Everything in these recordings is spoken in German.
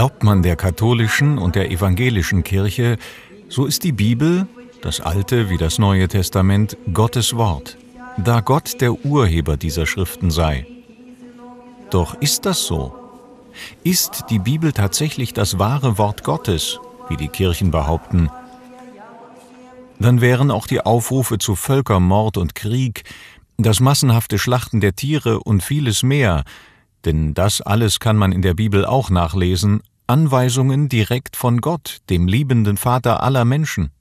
Glaubt man der katholischen und der evangelischen Kirche, so ist die Bibel, das Alte wie das Neue Testament, Gottes Wort, da Gott der Urheber dieser Schriften sei. Doch ist das so? Ist die Bibel tatsächlich das wahre Wort Gottes, wie die Kirchen behaupten? Dann wären auch die Aufrufe zu Völkermord und Krieg, das massenhafte Schlachten der Tiere und vieles mehr, denn das alles kann man in der Bibel auch nachlesen, Anweisungen direkt von Gott, dem liebenden Vater aller Menschen.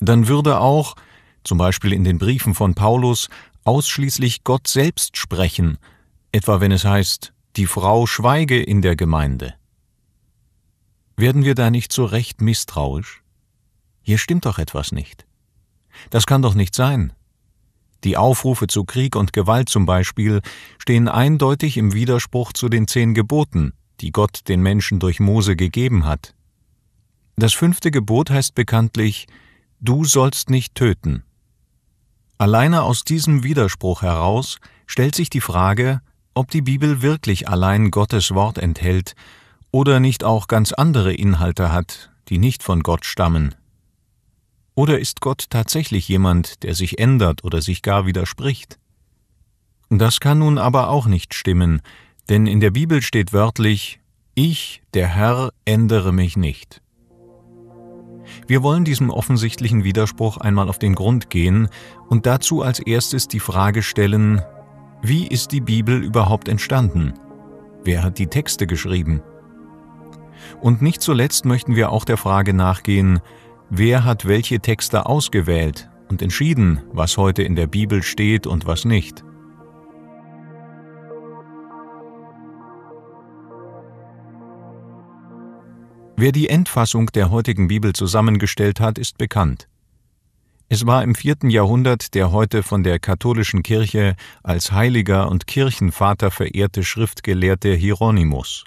Dann würde auch, zum Beispiel in den Briefen von Paulus, ausschließlich Gott selbst sprechen, etwa wenn es heißt, die Frau schweige in der Gemeinde. Werden wir da nicht so recht misstrauisch? Hier stimmt doch etwas nicht. Das kann doch nicht sein. Die Aufrufe zu Krieg und Gewalt zum Beispiel stehen eindeutig im Widerspruch zu den zehn Geboten, die Gott den Menschen durch Mose gegeben hat. Das fünfte Gebot heißt bekanntlich Du sollst nicht töten. Alleine aus diesem Widerspruch heraus stellt sich die Frage, ob die Bibel wirklich allein Gottes Wort enthält oder nicht auch ganz andere Inhalte hat, die nicht von Gott stammen. Oder ist Gott tatsächlich jemand, der sich ändert oder sich gar widerspricht? Das kann nun aber auch nicht stimmen, denn in der Bibel steht wörtlich, ich, der Herr, ändere mich nicht. Wir wollen diesem offensichtlichen Widerspruch einmal auf den Grund gehen und dazu als erstes die Frage stellen, wie ist die Bibel überhaupt entstanden? Wer hat die Texte geschrieben? Und nicht zuletzt möchten wir auch der Frage nachgehen, wer hat welche Texte ausgewählt und entschieden, was heute in der Bibel steht und was nicht. Wer die Endfassung der heutigen Bibel zusammengestellt hat, ist bekannt. Es war im vierten Jahrhundert der heute von der katholischen Kirche als Heiliger und Kirchenvater verehrte Schriftgelehrte Hieronymus.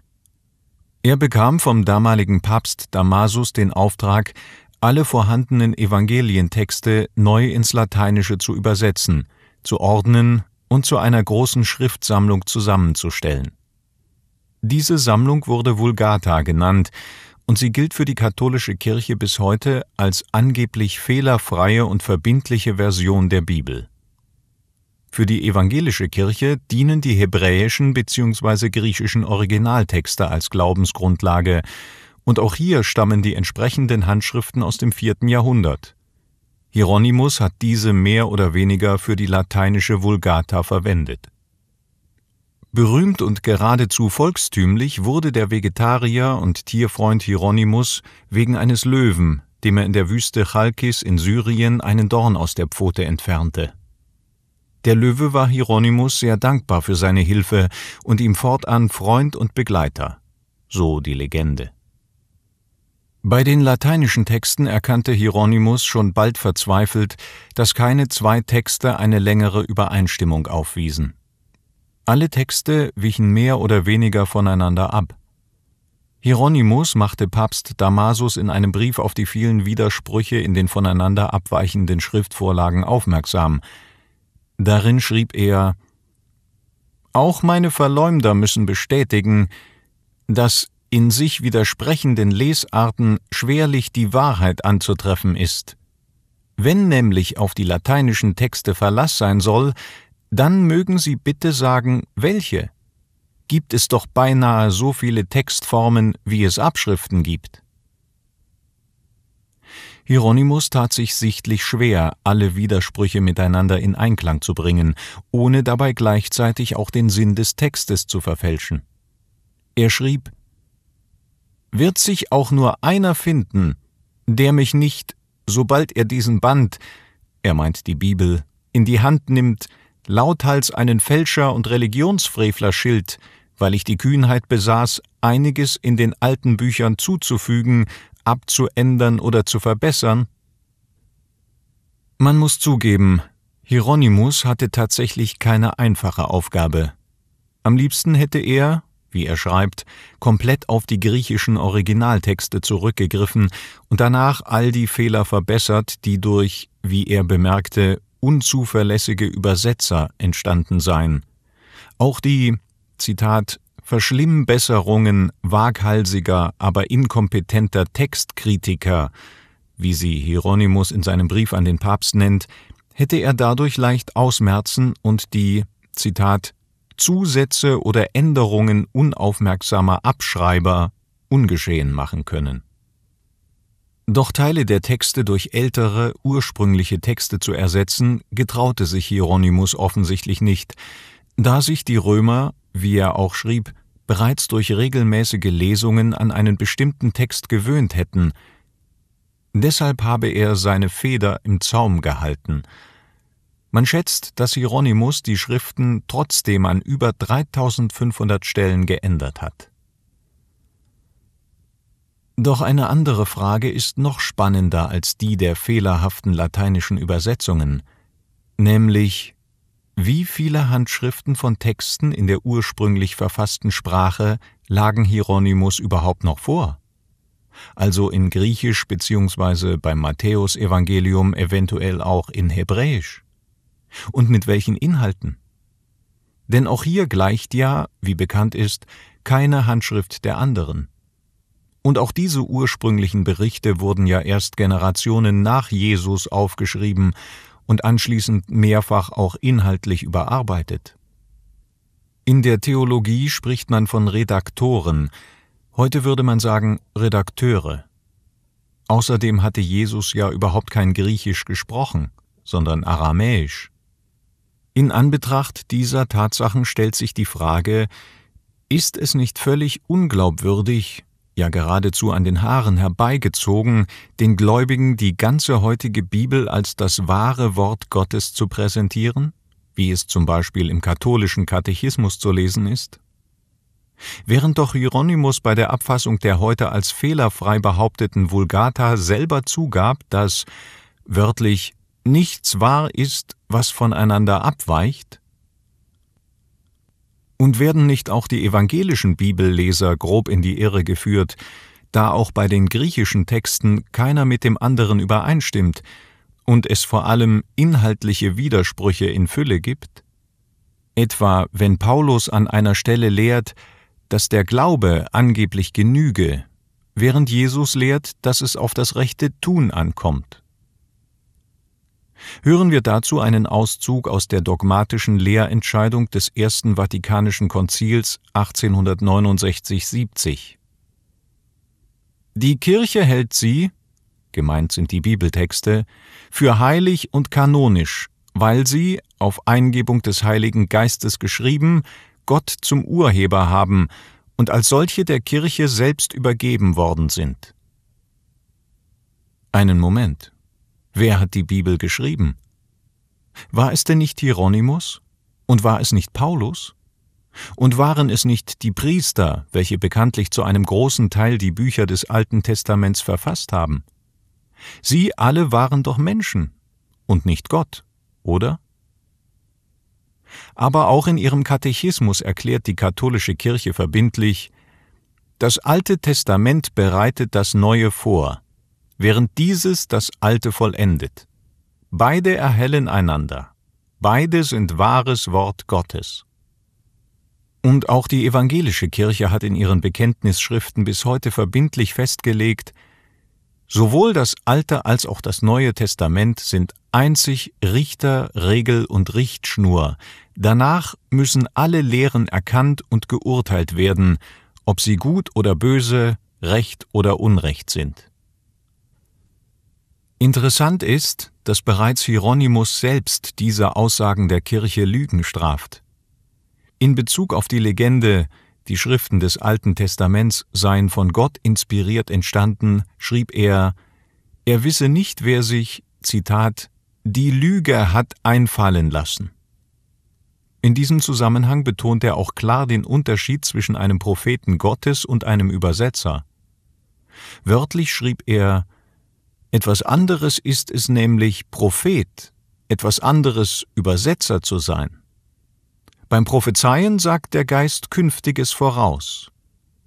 Er bekam vom damaligen Papst Damasus den Auftrag, alle vorhandenen Evangelientexte neu ins Lateinische zu übersetzen, zu ordnen und zu einer großen Schriftsammlung zusammenzustellen. Diese Sammlung wurde Vulgata genannt und sie gilt für die katholische Kirche bis heute als angeblich fehlerfreie und verbindliche Version der Bibel. Für die evangelische Kirche dienen die hebräischen bzw. griechischen Originaltexte als Glaubensgrundlage, und auch hier stammen die entsprechenden Handschriften aus dem vierten Jahrhundert. Hieronymus hat diese mehr oder weniger für die lateinische Vulgata verwendet Berühmt und geradezu volkstümlich wurde der Vegetarier und Tierfreund Hieronymus wegen eines Löwen, dem er in der Wüste Chalkis in Syrien einen Dorn aus der Pfote entfernte. Der Löwe war Hieronymus sehr dankbar für seine Hilfe und ihm fortan Freund und Begleiter, so die Legende. Bei den lateinischen Texten erkannte Hieronymus schon bald verzweifelt, dass keine zwei Texte eine längere Übereinstimmung aufwiesen. Alle Texte wichen mehr oder weniger voneinander ab. Hieronymus machte Papst Damasus in einem Brief auf die vielen Widersprüche in den voneinander abweichenden Schriftvorlagen aufmerksam. Darin schrieb er Auch meine Verleumder müssen bestätigen, dass in sich widersprechenden Lesarten schwerlich die Wahrheit anzutreffen ist. Wenn nämlich auf die lateinischen Texte Verlass sein soll, dann mögen Sie bitte sagen, welche. Gibt es doch beinahe so viele Textformen, wie es Abschriften gibt. Hieronymus tat sich sichtlich schwer, alle Widersprüche miteinander in Einklang zu bringen, ohne dabei gleichzeitig auch den Sinn des Textes zu verfälschen. Er schrieb Wird sich auch nur einer finden, der mich nicht, sobald er diesen Band, er meint die Bibel, in die Hand nimmt, lauthals einen Fälscher und Religionsfrevler Schild, weil ich die Kühnheit besaß, einiges in den alten Büchern zuzufügen, abzuändern oder zu verbessern? Man muss zugeben, Hieronymus hatte tatsächlich keine einfache Aufgabe. Am liebsten hätte er, wie er schreibt, komplett auf die griechischen Originaltexte zurückgegriffen und danach all die Fehler verbessert, die durch, wie er bemerkte, unzuverlässige Übersetzer entstanden sein. Auch die Zitat Verschlimmbesserungen waghalsiger, aber inkompetenter Textkritiker, wie sie Hieronymus in seinem Brief an den Papst nennt, hätte er dadurch leicht ausmerzen und die Zitat Zusätze oder Änderungen unaufmerksamer Abschreiber ungeschehen machen können doch Teile der Texte durch ältere, ursprüngliche Texte zu ersetzen, getraute sich Hieronymus offensichtlich nicht, da sich die Römer, wie er auch schrieb, bereits durch regelmäßige Lesungen an einen bestimmten Text gewöhnt hätten, deshalb habe er seine Feder im Zaum gehalten. Man schätzt, dass Hieronymus die Schriften trotzdem an über 3500 Stellen geändert hat doch eine andere Frage ist noch spannender als die der fehlerhaften lateinischen Übersetzungen, nämlich wie viele Handschriften von Texten in der ursprünglich verfassten Sprache lagen Hieronymus überhaupt noch vor? Also in Griechisch bzw. beim Matthäusevangelium eventuell auch in Hebräisch? Und mit welchen Inhalten? Denn auch hier gleicht ja, wie bekannt ist, keine Handschrift der anderen. Und auch diese ursprünglichen Berichte wurden ja erst Generationen nach Jesus aufgeschrieben und anschließend mehrfach auch inhaltlich überarbeitet. In der Theologie spricht man von Redaktoren, heute würde man sagen Redakteure. Außerdem hatte Jesus ja überhaupt kein Griechisch gesprochen, sondern Aramäisch. In Anbetracht dieser Tatsachen stellt sich die Frage, ist es nicht völlig unglaubwürdig, ja geradezu an den Haaren herbeigezogen, den Gläubigen die ganze heutige Bibel als das wahre Wort Gottes zu präsentieren, wie es zum Beispiel im katholischen Katechismus zu lesen ist? Während doch Hieronymus bei der Abfassung der heute als fehlerfrei behaupteten Vulgata selber zugab, dass wörtlich nichts wahr ist, was voneinander abweicht, und werden nicht auch die evangelischen Bibelleser grob in die Irre geführt, da auch bei den griechischen Texten keiner mit dem anderen übereinstimmt und es vor allem inhaltliche Widersprüche in Fülle gibt? Etwa wenn Paulus an einer Stelle lehrt, dass der Glaube angeblich genüge, während Jesus lehrt, dass es auf das rechte Tun ankommt. Hören wir dazu einen Auszug aus der dogmatischen Lehrentscheidung des Ersten Vatikanischen Konzils 1869-70. Die Kirche hält sie, gemeint sind die Bibeltexte, für heilig und kanonisch, weil sie, auf Eingebung des Heiligen Geistes geschrieben, Gott zum Urheber haben und als solche der Kirche selbst übergeben worden sind. Einen Moment. Wer hat die Bibel geschrieben? War es denn nicht Hieronymus? Und war es nicht Paulus? Und waren es nicht die Priester, welche bekanntlich zu einem großen Teil die Bücher des Alten Testaments verfasst haben? Sie alle waren doch Menschen und nicht Gott, oder? Aber auch in ihrem Katechismus erklärt die katholische Kirche verbindlich, das Alte Testament bereitet das Neue vor, während dieses das Alte vollendet. Beide erhellen einander, beide sind wahres Wort Gottes. Und auch die evangelische Kirche hat in ihren Bekenntnisschriften bis heute verbindlich festgelegt, sowohl das Alte als auch das Neue Testament sind einzig Richter, Regel und Richtschnur, danach müssen alle Lehren erkannt und geurteilt werden, ob sie gut oder böse, recht oder unrecht sind. Interessant ist, dass bereits Hieronymus selbst diese Aussagen der Kirche Lügen straft. In Bezug auf die Legende, die Schriften des Alten Testaments seien von Gott inspiriert entstanden, schrieb er, er wisse nicht, wer sich, Zitat, die Lüge hat einfallen lassen. In diesem Zusammenhang betont er auch klar den Unterschied zwischen einem Propheten Gottes und einem Übersetzer. Wörtlich schrieb er, etwas anderes ist es nämlich, Prophet, etwas anderes Übersetzer zu sein. Beim Prophezeien sagt der Geist Künftiges voraus.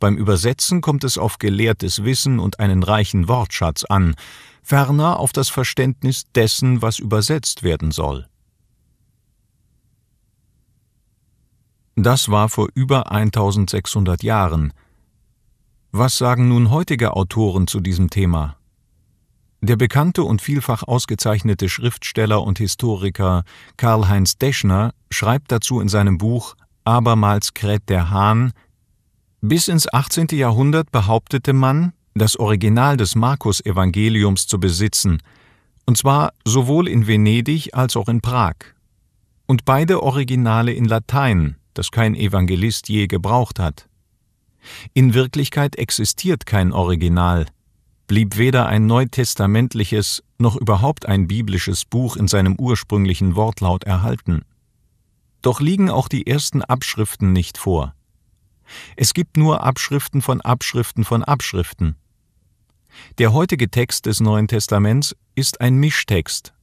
Beim Übersetzen kommt es auf gelehrtes Wissen und einen reichen Wortschatz an, ferner auf das Verständnis dessen, was übersetzt werden soll. Das war vor über 1600 Jahren. Was sagen nun heutige Autoren zu diesem Thema? Der bekannte und vielfach ausgezeichnete Schriftsteller und Historiker Karl-Heinz Deschner schreibt dazu in seinem Buch Abermals kräht der Hahn Bis ins 18. Jahrhundert behauptete man, das Original des Markus-Evangeliums zu besitzen, und zwar sowohl in Venedig als auch in Prag. Und beide Originale in Latein, das kein Evangelist je gebraucht hat. In Wirklichkeit existiert kein Original, blieb weder ein neutestamentliches noch überhaupt ein biblisches Buch in seinem ursprünglichen Wortlaut erhalten. Doch liegen auch die ersten Abschriften nicht vor. Es gibt nur Abschriften von Abschriften von Abschriften. Der heutige Text des Neuen Testaments ist ein Mischtext,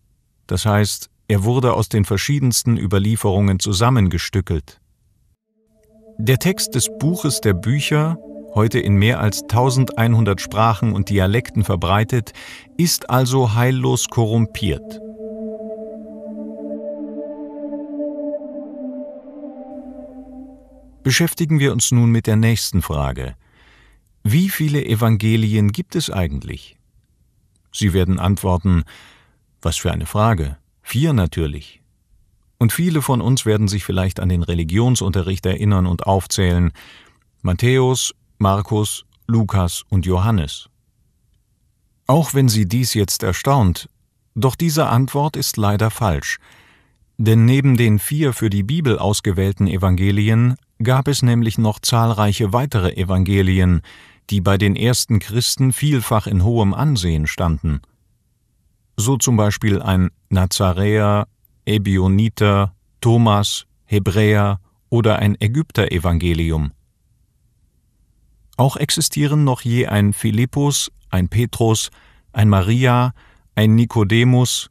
das heißt, er wurde aus den verschiedensten Überlieferungen zusammengestückelt. Der Text des Buches der Bücher heute in mehr als 1100 Sprachen und Dialekten verbreitet, ist also heillos korrumpiert. Beschäftigen wir uns nun mit der nächsten Frage. Wie viele Evangelien gibt es eigentlich? Sie werden antworten, was für eine Frage. Vier natürlich. Und viele von uns werden sich vielleicht an den Religionsunterricht erinnern und aufzählen Matthäus, Markus, Lukas und Johannes. Auch wenn Sie dies jetzt erstaunt, doch diese Antwort ist leider falsch, denn neben den vier für die Bibel ausgewählten Evangelien gab es nämlich noch zahlreiche weitere Evangelien, die bei den ersten Christen vielfach in hohem Ansehen standen. So zum Beispiel ein Nazaräer, Ebioniter, Thomas, Hebräer oder ein Ägypter-Evangelium. Auch existieren noch je ein Philippus, ein Petrus, ein Maria, ein Nikodemus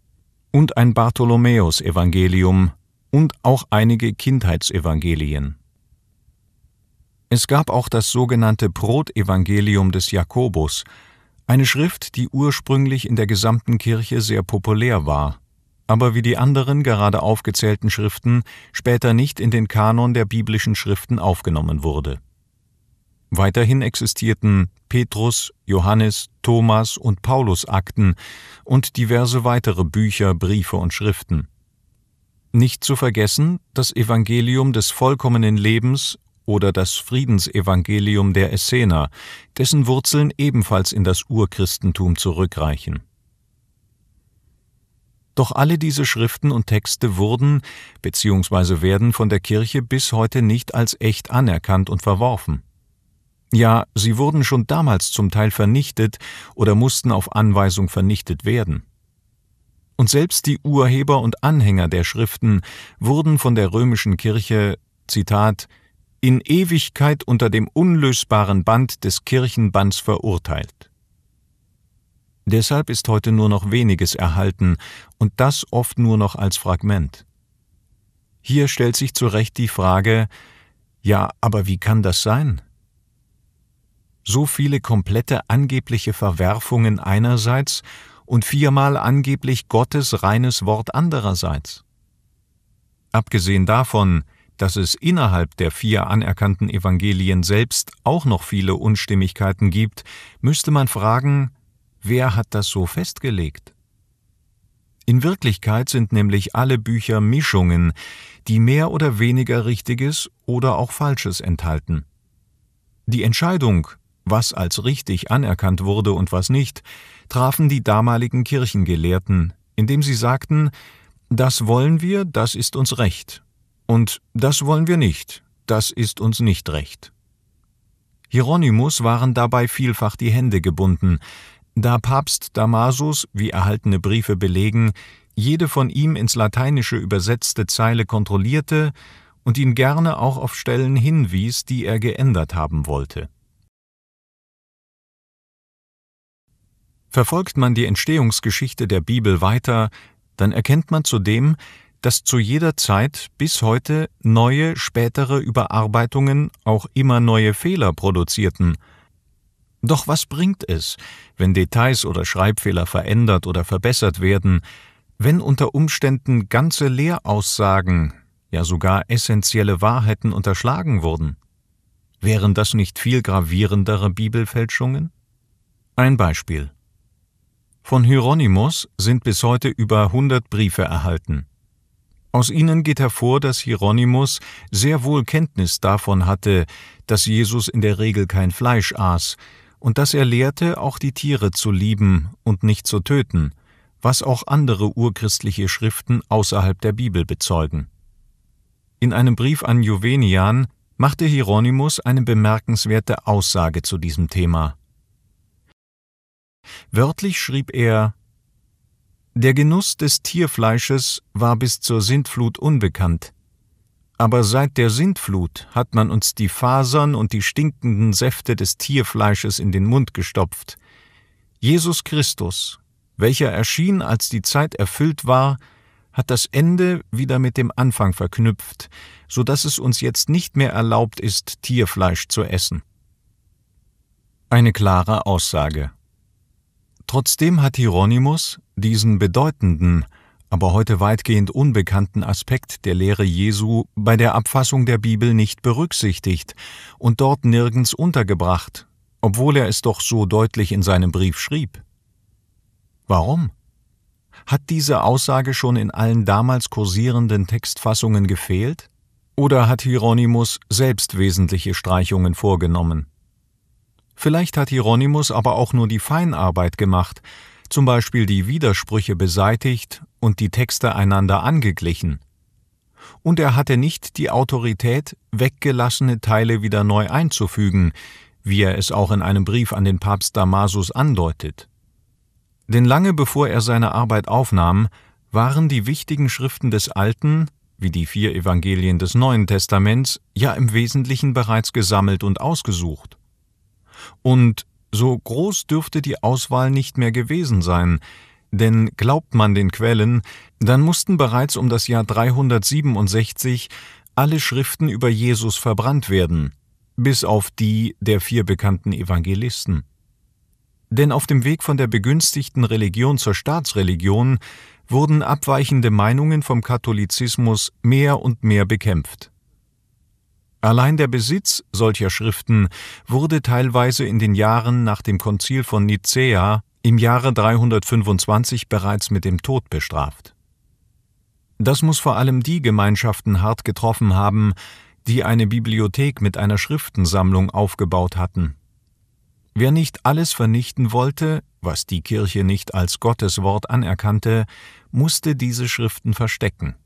und ein Bartholomäus-Evangelium und auch einige Kindheitsevangelien. Es gab auch das sogenannte Brotevangelium des Jakobus, eine Schrift, die ursprünglich in der gesamten Kirche sehr populär war, aber wie die anderen gerade aufgezählten Schriften später nicht in den Kanon der biblischen Schriften aufgenommen wurde Weiterhin existierten Petrus, Johannes, Thomas und Paulus Akten und diverse weitere Bücher, Briefe und Schriften. Nicht zu vergessen das Evangelium des vollkommenen Lebens oder das Friedensevangelium der Essener, dessen Wurzeln ebenfalls in das Urchristentum zurückreichen. Doch alle diese Schriften und Texte wurden bzw. werden von der Kirche bis heute nicht als echt anerkannt und verworfen. Ja, sie wurden schon damals zum Teil vernichtet oder mussten auf Anweisung vernichtet werden. Und selbst die Urheber und Anhänger der Schriften wurden von der römischen Kirche, Zitat, in Ewigkeit unter dem unlösbaren Band des Kirchenbands verurteilt. Deshalb ist heute nur noch weniges erhalten und das oft nur noch als Fragment. Hier stellt sich zu Recht die Frage, ja, aber wie kann das sein? so viele komplette angebliche Verwerfungen einerseits und viermal angeblich Gottes reines Wort andererseits? Abgesehen davon, dass es innerhalb der vier anerkannten Evangelien selbst auch noch viele Unstimmigkeiten gibt, müsste man fragen, wer hat das so festgelegt? In Wirklichkeit sind nämlich alle Bücher Mischungen, die mehr oder weniger Richtiges oder auch Falsches enthalten. Die Entscheidung, was als richtig anerkannt wurde und was nicht, trafen die damaligen Kirchengelehrten, indem sie sagten, das wollen wir, das ist uns recht, und das wollen wir nicht, das ist uns nicht recht. Hieronymus waren dabei vielfach die Hände gebunden, da Papst Damasus, wie erhaltene Briefe belegen, jede von ihm ins Lateinische übersetzte Zeile kontrollierte und ihn gerne auch auf Stellen hinwies, die er geändert haben wollte. Verfolgt man die Entstehungsgeschichte der Bibel weiter, dann erkennt man zudem, dass zu jeder Zeit bis heute neue spätere Überarbeitungen auch immer neue Fehler produzierten. Doch was bringt es, wenn Details oder Schreibfehler verändert oder verbessert werden, wenn unter Umständen ganze Lehraussagen, ja sogar essentielle Wahrheiten unterschlagen wurden? Wären das nicht viel gravierendere Bibelfälschungen? Ein Beispiel. Von Hieronymus sind bis heute über 100 Briefe erhalten. Aus ihnen geht hervor, dass Hieronymus sehr wohl Kenntnis davon hatte, dass Jesus in der Regel kein Fleisch aß und dass er lehrte, auch die Tiere zu lieben und nicht zu töten, was auch andere urchristliche Schriften außerhalb der Bibel bezeugen. In einem Brief an Juvenian machte Hieronymus eine bemerkenswerte Aussage zu diesem Thema. Wörtlich schrieb er: Der Genuss des Tierfleisches war bis zur Sintflut unbekannt. Aber seit der Sintflut hat man uns die Fasern und die stinkenden Säfte des Tierfleisches in den Mund gestopft. Jesus Christus, welcher erschien, als die Zeit erfüllt war, hat das Ende wieder mit dem Anfang verknüpft, so dass es uns jetzt nicht mehr erlaubt ist, Tierfleisch zu essen. Eine klare Aussage Trotzdem hat Hieronymus diesen bedeutenden, aber heute weitgehend unbekannten Aspekt der Lehre Jesu bei der Abfassung der Bibel nicht berücksichtigt und dort nirgends untergebracht, obwohl er es doch so deutlich in seinem Brief schrieb. Warum? Hat diese Aussage schon in allen damals kursierenden Textfassungen gefehlt? Oder hat Hieronymus selbst wesentliche Streichungen vorgenommen? Vielleicht hat Hieronymus aber auch nur die Feinarbeit gemacht, zum Beispiel die Widersprüche beseitigt und die Texte einander angeglichen. Und er hatte nicht die Autorität, weggelassene Teile wieder neu einzufügen, wie er es auch in einem Brief an den Papst Damasus andeutet. Denn lange bevor er seine Arbeit aufnahm, waren die wichtigen Schriften des Alten, wie die vier Evangelien des Neuen Testaments, ja im Wesentlichen bereits gesammelt und ausgesucht. Und so groß dürfte die Auswahl nicht mehr gewesen sein, denn glaubt man den Quellen, dann mussten bereits um das Jahr 367 alle Schriften über Jesus verbrannt werden, bis auf die der vier bekannten Evangelisten. Denn auf dem Weg von der begünstigten Religion zur Staatsreligion wurden abweichende Meinungen vom Katholizismus mehr und mehr bekämpft. Allein der Besitz solcher Schriften wurde teilweise in den Jahren nach dem Konzil von Nicea im Jahre 325 bereits mit dem Tod bestraft. Das muss vor allem die Gemeinschaften hart getroffen haben, die eine Bibliothek mit einer Schriftensammlung aufgebaut hatten. Wer nicht alles vernichten wollte, was die Kirche nicht als Gottes Wort anerkannte, musste diese Schriften verstecken.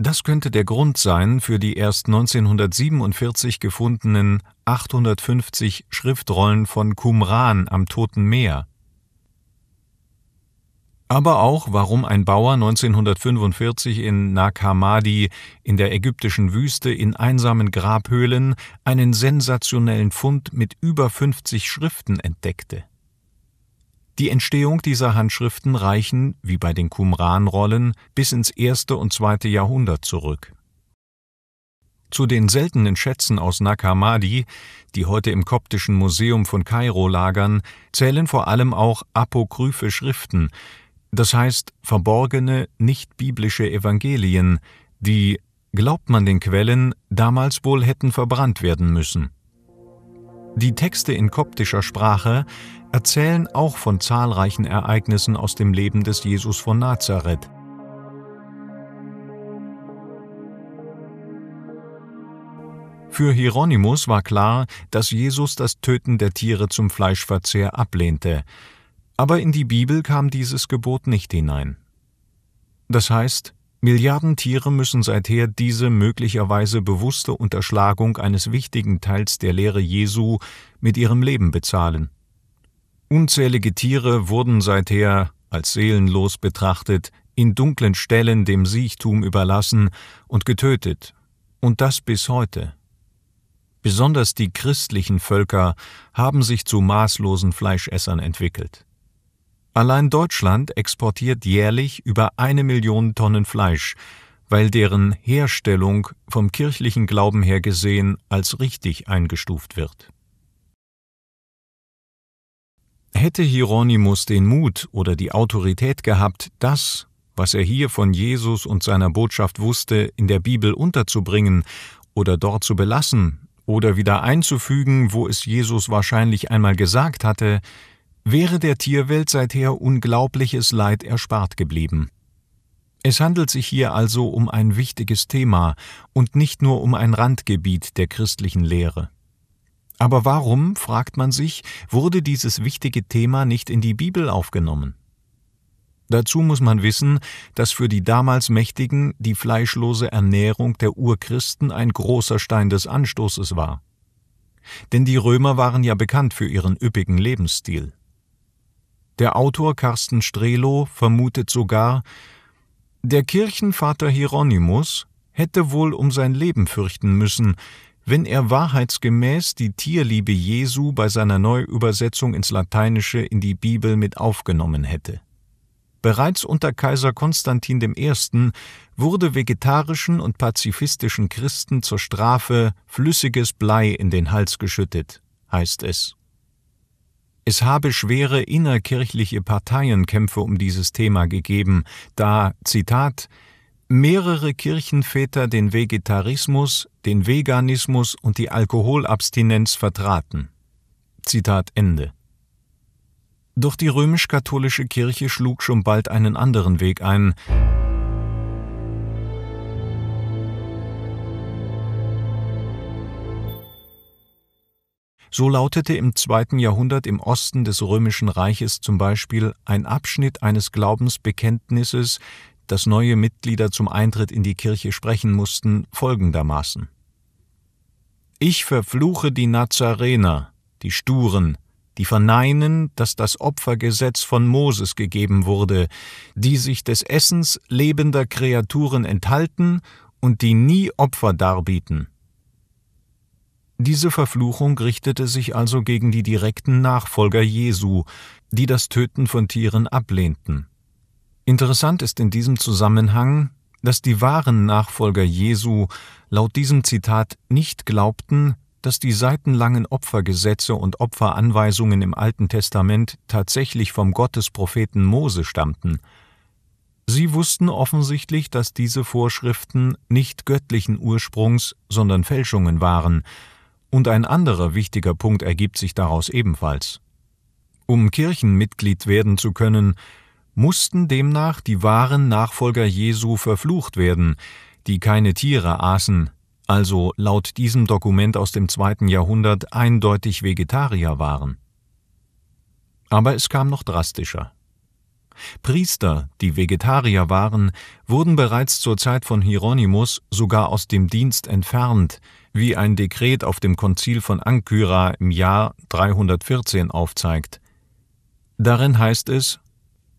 Das könnte der Grund sein für die erst 1947 gefundenen 850 Schriftrollen von Qumran am Toten Meer. Aber auch, warum ein Bauer 1945 in Nag in der ägyptischen Wüste in einsamen Grabhöhlen einen sensationellen Fund mit über 50 Schriften entdeckte. Die Entstehung dieser Handschriften reichen, wie bei den Qumran-Rollen, bis ins erste und zweite Jahrhundert zurück. Zu den seltenen Schätzen aus Nakamadi, die heute im Koptischen Museum von Kairo lagern, zählen vor allem auch apokryphe Schriften, das heißt verborgene, nicht biblische Evangelien, die, glaubt man den Quellen, damals wohl hätten verbrannt werden müssen. Die Texte in koptischer Sprache erzählen auch von zahlreichen Ereignissen aus dem Leben des Jesus von Nazareth. Für Hieronymus war klar, dass Jesus das Töten der Tiere zum Fleischverzehr ablehnte, aber in die Bibel kam dieses Gebot nicht hinein. Das heißt, Milliarden Tiere müssen seither diese möglicherweise bewusste Unterschlagung eines wichtigen Teils der Lehre Jesu mit ihrem Leben bezahlen. Unzählige Tiere wurden seither, als seelenlos betrachtet, in dunklen Stellen dem Siechtum überlassen und getötet, und das bis heute. Besonders die christlichen Völker haben sich zu maßlosen Fleischessern entwickelt. Allein Deutschland exportiert jährlich über eine Million Tonnen Fleisch, weil deren Herstellung vom kirchlichen Glauben her gesehen als richtig eingestuft wird Hätte Hieronymus den Mut oder die Autorität gehabt, das, was er hier von Jesus und seiner Botschaft wusste, in der Bibel unterzubringen oder dort zu belassen oder wieder einzufügen, wo es Jesus wahrscheinlich einmal gesagt hatte, wäre der Tierwelt seither unglaubliches Leid erspart geblieben. Es handelt sich hier also um ein wichtiges Thema und nicht nur um ein Randgebiet der christlichen Lehre. Aber warum, fragt man sich, wurde dieses wichtige Thema nicht in die Bibel aufgenommen? Dazu muss man wissen, dass für die damals Mächtigen die fleischlose Ernährung der Urchristen ein großer Stein des Anstoßes war. Denn die Römer waren ja bekannt für ihren üppigen Lebensstil. Der Autor Carsten Strelo vermutet sogar, der Kirchenvater Hieronymus hätte wohl um sein Leben fürchten müssen, wenn er wahrheitsgemäß die Tierliebe Jesu bei seiner Neuübersetzung ins Lateinische in die Bibel mit aufgenommen hätte. Bereits unter Kaiser Konstantin I. wurde vegetarischen und pazifistischen Christen zur Strafe flüssiges Blei in den Hals geschüttet, heißt es. Es habe schwere innerkirchliche Parteienkämpfe um dieses Thema gegeben, da, Zitat, mehrere Kirchenväter den Vegetarismus, den Veganismus und die Alkoholabstinenz vertraten. Zitat Ende. Doch die römisch-katholische Kirche schlug schon bald einen anderen Weg ein. So lautete im zweiten Jahrhundert im Osten des Römischen Reiches zum Beispiel ein Abschnitt eines Glaubensbekenntnisses, dass neue Mitglieder zum Eintritt in die Kirche sprechen mussten, folgendermaßen Ich verfluche die Nazarener, die Sturen, die verneinen, dass das Opfergesetz von Moses gegeben wurde, die sich des Essens lebender Kreaturen enthalten und die nie Opfer darbieten. Diese Verfluchung richtete sich also gegen die direkten Nachfolger Jesu, die das Töten von Tieren ablehnten. Interessant ist in diesem Zusammenhang, dass die wahren Nachfolger Jesu laut diesem Zitat nicht glaubten, dass die seitenlangen Opfergesetze und Opferanweisungen im Alten Testament tatsächlich vom Gottespropheten Mose stammten. Sie wussten offensichtlich, dass diese Vorschriften nicht göttlichen Ursprungs, sondern Fälschungen waren, und ein anderer wichtiger Punkt ergibt sich daraus ebenfalls. Um Kirchenmitglied werden zu können, mussten demnach die wahren Nachfolger Jesu verflucht werden, die keine Tiere aßen, also laut diesem Dokument aus dem zweiten Jahrhundert eindeutig Vegetarier waren. Aber es kam noch drastischer. Priester, die Vegetarier waren, wurden bereits zur Zeit von Hieronymus sogar aus dem Dienst entfernt, wie ein Dekret auf dem Konzil von Ankyra im Jahr 314 aufzeigt. Darin heißt es,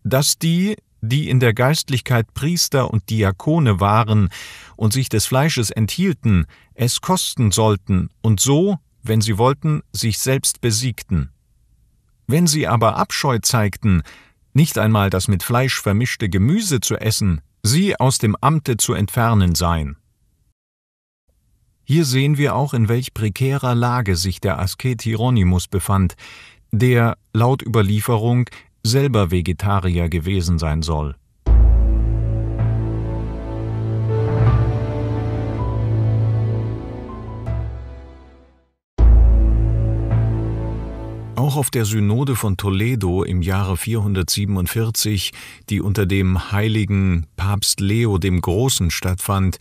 dass die, die in der Geistlichkeit Priester und Diakone waren und sich des Fleisches enthielten, es kosten sollten und so, wenn sie wollten, sich selbst besiegten. Wenn sie aber Abscheu zeigten, nicht einmal das mit Fleisch vermischte Gemüse zu essen, sie aus dem Amte zu entfernen seien. Hier sehen wir auch, in welch prekärer Lage sich der Asket Hieronymus befand, der, laut Überlieferung, selber Vegetarier gewesen sein soll. Auch auf der Synode von Toledo im Jahre 447, die unter dem heiligen Papst Leo dem Großen stattfand,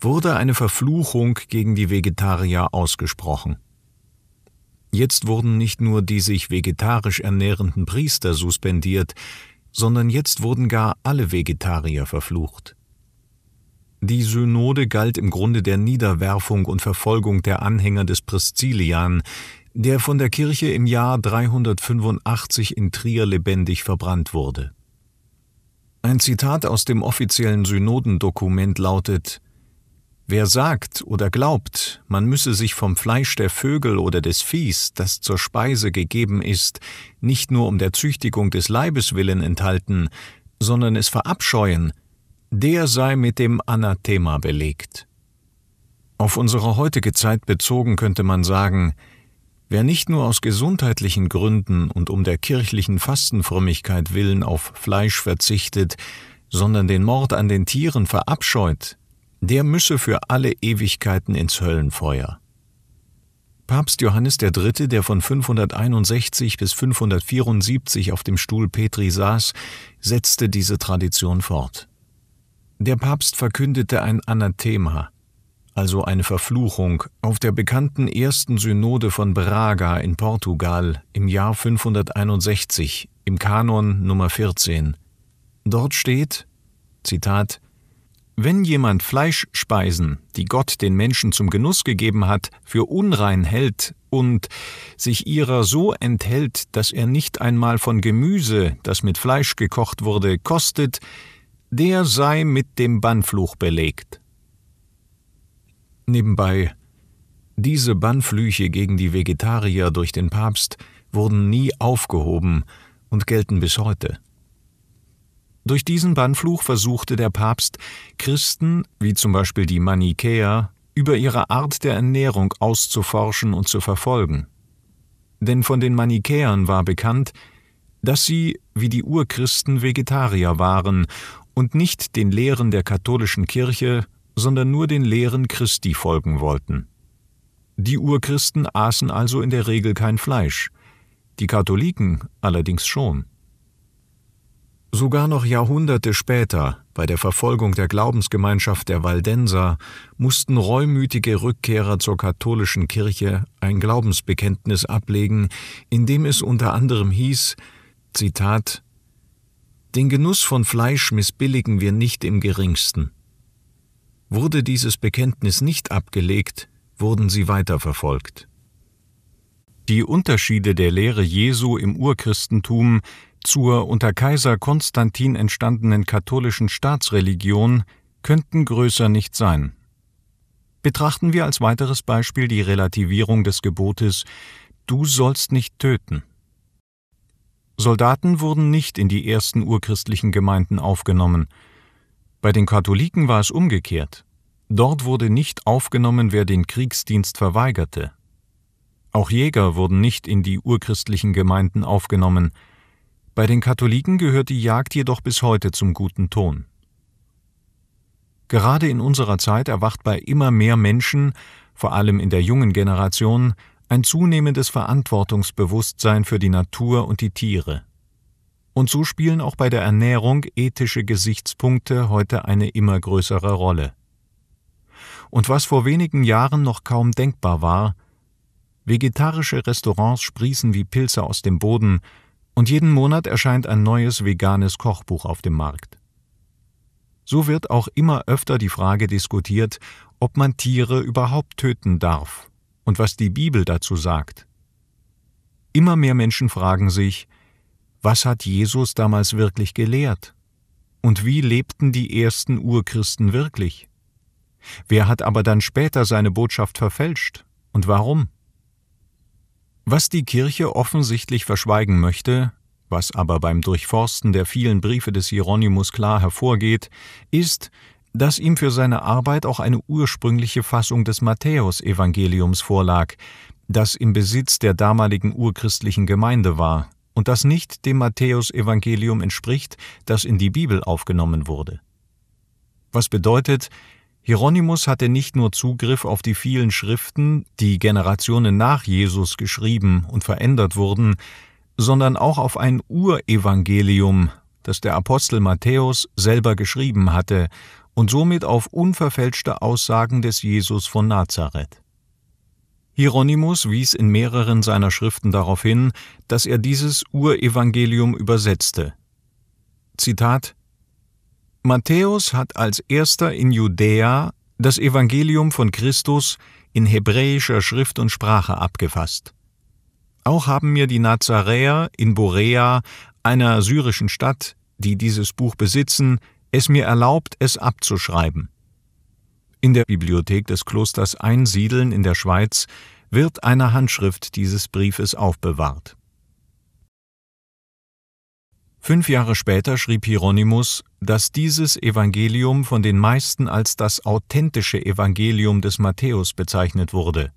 wurde eine Verfluchung gegen die Vegetarier ausgesprochen. Jetzt wurden nicht nur die sich vegetarisch ernährenden Priester suspendiert, sondern jetzt wurden gar alle Vegetarier verflucht. Die Synode galt im Grunde der Niederwerfung und Verfolgung der Anhänger des Priscillian, der von der Kirche im Jahr 385 in Trier lebendig verbrannt wurde. Ein Zitat aus dem offiziellen Synodendokument lautet Wer sagt oder glaubt, man müsse sich vom Fleisch der Vögel oder des Viehs, das zur Speise gegeben ist, nicht nur um der Züchtigung des Leibes willen enthalten, sondern es verabscheuen, der sei mit dem Anathema belegt. Auf unsere heutige Zeit bezogen könnte man sagen, wer nicht nur aus gesundheitlichen Gründen und um der kirchlichen Fastenfrömmigkeit willen auf Fleisch verzichtet, sondern den Mord an den Tieren verabscheut, der müsse für alle Ewigkeiten ins Höllenfeuer. Papst Johannes III., der von 561 bis 574 auf dem Stuhl Petri saß, setzte diese Tradition fort. Der Papst verkündete ein Anathema, also eine Verfluchung, auf der bekannten ersten Synode von Braga in Portugal im Jahr 561 im Kanon Nummer 14. Dort steht, Zitat, wenn jemand Fleischspeisen, die Gott den Menschen zum Genuss gegeben hat, für unrein hält und sich ihrer so enthält, dass er nicht einmal von Gemüse, das mit Fleisch gekocht wurde, kostet, der sei mit dem Bannfluch belegt. Nebenbei, diese Bannflüche gegen die Vegetarier durch den Papst wurden nie aufgehoben und gelten bis heute. Durch diesen Bannfluch versuchte der Papst, Christen, wie zum Beispiel die Manichäer, über ihre Art der Ernährung auszuforschen und zu verfolgen. Denn von den Manichäern war bekannt, dass sie, wie die Urchristen, Vegetarier waren und nicht den Lehren der katholischen Kirche, sondern nur den Lehren Christi folgen wollten. Die Urchristen aßen also in der Regel kein Fleisch, die Katholiken allerdings schon. Sogar noch Jahrhunderte später, bei der Verfolgung der Glaubensgemeinschaft der Waldenser, mussten reumütige Rückkehrer zur katholischen Kirche ein Glaubensbekenntnis ablegen, in dem es unter anderem hieß, Zitat, Den Genuss von Fleisch missbilligen wir nicht im geringsten. Wurde dieses Bekenntnis nicht abgelegt, wurden sie weiterverfolgt. Die Unterschiede der Lehre Jesu im Urchristentum zur unter Kaiser Konstantin entstandenen katholischen Staatsreligion könnten größer nicht sein. Betrachten wir als weiteres Beispiel die Relativierung des Gebotes Du sollst nicht töten. Soldaten wurden nicht in die ersten urchristlichen Gemeinden aufgenommen. Bei den Katholiken war es umgekehrt. Dort wurde nicht aufgenommen, wer den Kriegsdienst verweigerte. Auch Jäger wurden nicht in die urchristlichen Gemeinden aufgenommen. Bei den Katholiken gehört die Jagd jedoch bis heute zum guten Ton. Gerade in unserer Zeit erwacht bei immer mehr Menschen, vor allem in der jungen Generation, ein zunehmendes Verantwortungsbewusstsein für die Natur und die Tiere. Und so spielen auch bei der Ernährung ethische Gesichtspunkte heute eine immer größere Rolle. Und was vor wenigen Jahren noch kaum denkbar war, vegetarische Restaurants sprießen wie Pilze aus dem Boden, und jeden Monat erscheint ein neues veganes Kochbuch auf dem Markt. So wird auch immer öfter die Frage diskutiert, ob man Tiere überhaupt töten darf und was die Bibel dazu sagt. Immer mehr Menschen fragen sich, was hat Jesus damals wirklich gelehrt? Und wie lebten die ersten Urchristen wirklich? Wer hat aber dann später seine Botschaft verfälscht und warum? Was die Kirche offensichtlich verschweigen möchte, was aber beim Durchforsten der vielen Briefe des Hieronymus klar hervorgeht, ist, dass ihm für seine Arbeit auch eine ursprüngliche Fassung des Matthäusevangeliums vorlag, das im Besitz der damaligen urchristlichen Gemeinde war und das nicht dem Matthäusevangelium entspricht, das in die Bibel aufgenommen wurde. Was bedeutet, Hieronymus hatte nicht nur Zugriff auf die vielen Schriften, die Generationen nach Jesus geschrieben und verändert wurden, sondern auch auf ein Urevangelium, das der Apostel Matthäus selber geschrieben hatte und somit auf unverfälschte Aussagen des Jesus von Nazareth. Hieronymus wies in mehreren seiner Schriften darauf hin, dass er dieses Urevangelium übersetzte. Zitat Matthäus hat als erster in Judäa das Evangelium von Christus in hebräischer Schrift und Sprache abgefasst. Auch haben mir die Nazaräer in Borea, einer syrischen Stadt, die dieses Buch besitzen, es mir erlaubt, es abzuschreiben. In der Bibliothek des Klosters Einsiedeln in der Schweiz wird eine Handschrift dieses Briefes aufbewahrt Fünf Jahre später schrieb Hieronymus, dass dieses Evangelium von den meisten als das authentische Evangelium des Matthäus bezeichnet wurde.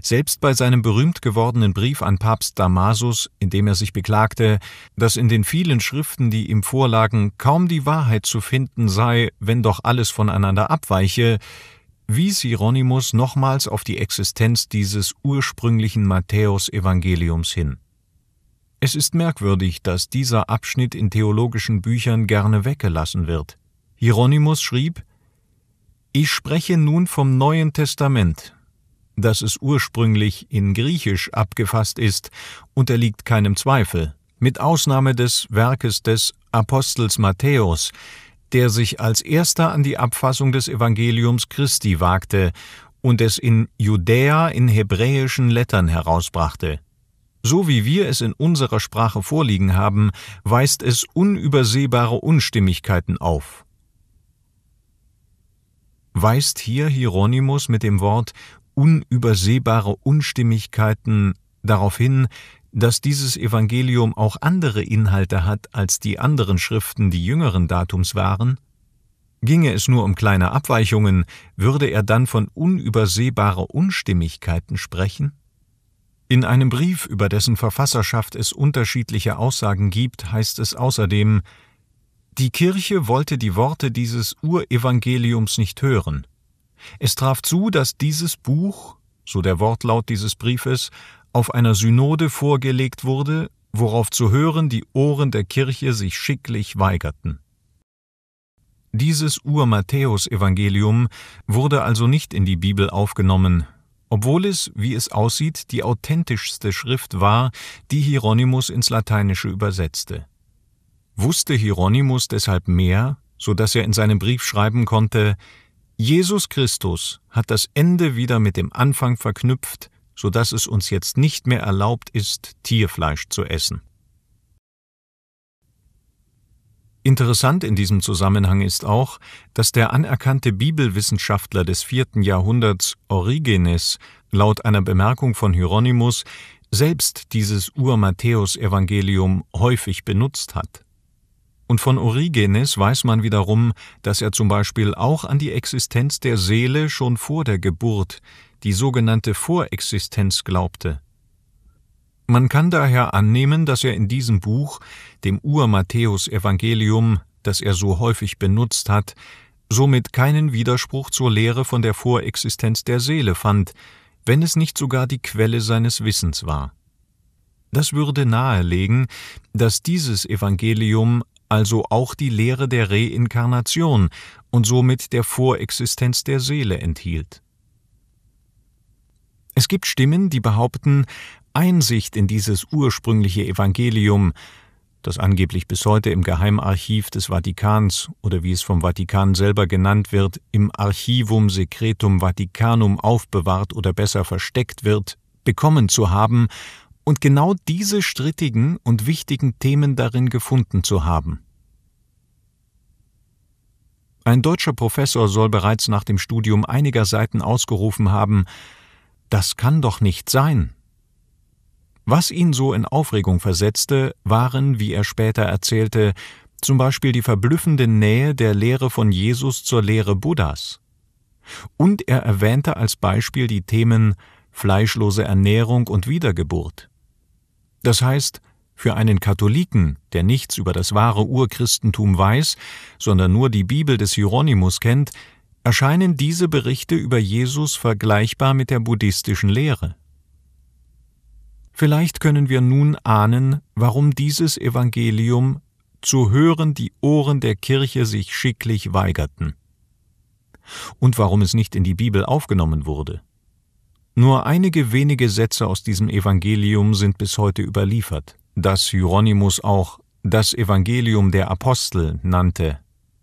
Selbst bei seinem berühmt gewordenen Brief an Papst Damasus, in dem er sich beklagte, dass in den vielen Schriften, die ihm vorlagen, kaum die Wahrheit zu finden sei, wenn doch alles voneinander abweiche, wies Hieronymus nochmals auf die Existenz dieses ursprünglichen Matthäus-Evangeliums hin. Es ist merkwürdig, dass dieser Abschnitt in theologischen Büchern gerne weggelassen wird. Hieronymus schrieb Ich spreche nun vom Neuen Testament. Dass es ursprünglich in Griechisch abgefasst ist, unterliegt keinem Zweifel, mit Ausnahme des Werkes des Apostels Matthäus, der sich als erster an die Abfassung des Evangeliums Christi wagte und es in Judäa in hebräischen Lettern herausbrachte. So wie wir es in unserer Sprache vorliegen haben, weist es unübersehbare Unstimmigkeiten auf. Weist hier Hieronymus mit dem Wort unübersehbare Unstimmigkeiten darauf hin, dass dieses Evangelium auch andere Inhalte hat als die anderen Schriften, die jüngeren Datums waren? Ginge es nur um kleine Abweichungen, würde er dann von unübersehbare Unstimmigkeiten sprechen? In einem Brief, über dessen Verfasserschaft es unterschiedliche Aussagen gibt, heißt es außerdem Die Kirche wollte die Worte dieses Urevangeliums nicht hören. Es traf zu, dass dieses Buch, so der Wortlaut dieses Briefes, auf einer Synode vorgelegt wurde, worauf zu hören die Ohren der Kirche sich schicklich weigerten. Dieses Ur-Matthäus-Evangelium wurde also nicht in die Bibel aufgenommen, obwohl es, wie es aussieht, die authentischste Schrift war, die Hieronymus ins Lateinische übersetzte. Wusste Hieronymus deshalb mehr, so dass er in seinem Brief schreiben konnte, Jesus Christus hat das Ende wieder mit dem Anfang verknüpft, so dass es uns jetzt nicht mehr erlaubt ist, Tierfleisch zu essen. Interessant in diesem Zusammenhang ist auch, dass der anerkannte Bibelwissenschaftler des vierten Jahrhunderts Origenes laut einer Bemerkung von Hieronymus selbst dieses Ur-Matthäus-Evangelium häufig benutzt hat. Und von Origenes weiß man wiederum, dass er zum Beispiel auch an die Existenz der Seele schon vor der Geburt, die sogenannte Vorexistenz, glaubte man kann daher annehmen, dass er in diesem Buch, dem ur matthäus evangelium das er so häufig benutzt hat, somit keinen Widerspruch zur Lehre von der Vorexistenz der Seele fand, wenn es nicht sogar die Quelle seines Wissens war. Das würde nahelegen, dass dieses Evangelium also auch die Lehre der Reinkarnation und somit der Vorexistenz der Seele enthielt. Es gibt Stimmen, die behaupten, Einsicht in dieses ursprüngliche Evangelium, das angeblich bis heute im Geheimarchiv des Vatikans oder wie es vom Vatikan selber genannt wird, im Archivum Secretum Vaticanum aufbewahrt oder besser versteckt wird, bekommen zu haben und genau diese strittigen und wichtigen Themen darin gefunden zu haben. Ein deutscher Professor soll bereits nach dem Studium einiger Seiten ausgerufen haben Das kann doch nicht sein. Was ihn so in Aufregung versetzte, waren, wie er später erzählte, zum Beispiel die verblüffende Nähe der Lehre von Jesus zur Lehre Buddhas. Und er erwähnte als Beispiel die Themen fleischlose Ernährung und Wiedergeburt. Das heißt, für einen Katholiken, der nichts über das wahre Urchristentum weiß, sondern nur die Bibel des Hieronymus kennt, erscheinen diese Berichte über Jesus vergleichbar mit der buddhistischen Lehre. Vielleicht können wir nun ahnen, warum dieses Evangelium zu hören die Ohren der Kirche sich schicklich weigerten. Und warum es nicht in die Bibel aufgenommen wurde. Nur einige wenige Sätze aus diesem Evangelium sind bis heute überliefert, das Hieronymus auch das Evangelium der Apostel nannte,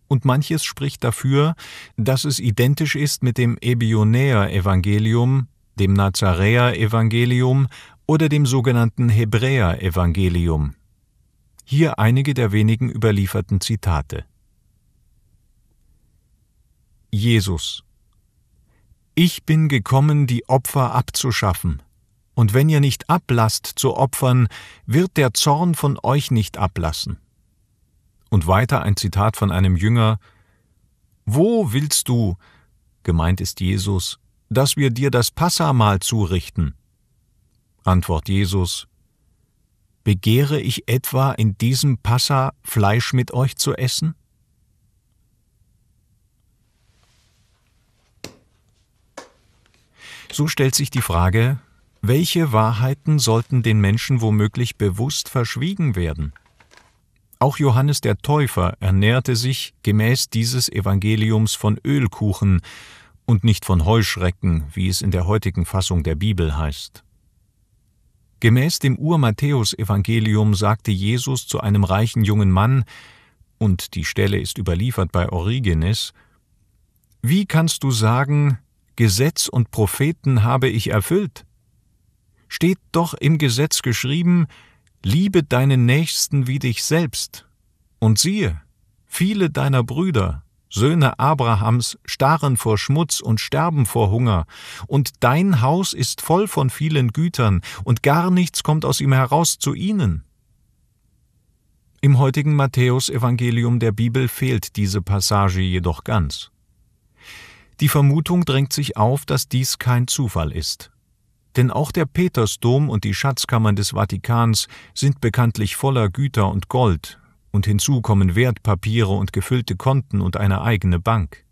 und manches spricht dafür, dass es identisch ist mit dem Ebionäer Evangelium, dem Nazaräer Evangelium oder dem sogenannten Hebräer-Evangelium. Hier einige der wenigen überlieferten Zitate. Jesus Ich bin gekommen, die Opfer abzuschaffen, und wenn ihr nicht ablasst zu opfern, wird der Zorn von euch nicht ablassen. Und weiter ein Zitat von einem Jünger Wo willst du, gemeint ist Jesus, dass wir dir das Passamal zurichten? Antwort Jesus, Begehre ich etwa in diesem Passa Fleisch mit euch zu essen? So stellt sich die Frage, welche Wahrheiten sollten den Menschen womöglich bewusst verschwiegen werden? Auch Johannes der Täufer ernährte sich gemäß dieses Evangeliums von Ölkuchen und nicht von Heuschrecken, wie es in der heutigen Fassung der Bibel heißt. Gemäß dem ur matthäus evangelium sagte Jesus zu einem reichen jungen Mann, und die Stelle ist überliefert bei Origenes, Wie kannst du sagen, Gesetz und Propheten habe ich erfüllt? Steht doch im Gesetz geschrieben, Liebe deinen Nächsten wie dich selbst. Und siehe, viele deiner Brüder Söhne Abrahams starren vor Schmutz und sterben vor Hunger, und dein Haus ist voll von vielen Gütern, und gar nichts kommt aus ihm heraus zu ihnen. Im heutigen Matthäusevangelium der Bibel fehlt diese Passage jedoch ganz. Die Vermutung drängt sich auf, dass dies kein Zufall ist. Denn auch der Petersdom und die Schatzkammern des Vatikans sind bekanntlich voller Güter und Gold, und hinzu kommen Wertpapiere und gefüllte Konten und eine eigene Bank.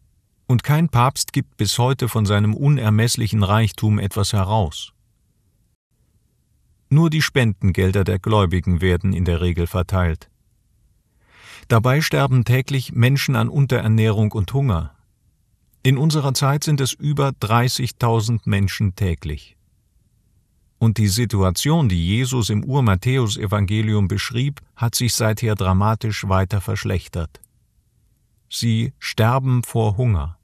Und kein Papst gibt bis heute von seinem unermesslichen Reichtum etwas heraus. Nur die Spendengelder der Gläubigen werden in der Regel verteilt. Dabei sterben täglich Menschen an Unterernährung und Hunger. In unserer Zeit sind es über 30.000 Menschen täglich und die Situation, die Jesus im ur evangelium beschrieb, hat sich seither dramatisch weiter verschlechtert. Sie sterben vor Hunger.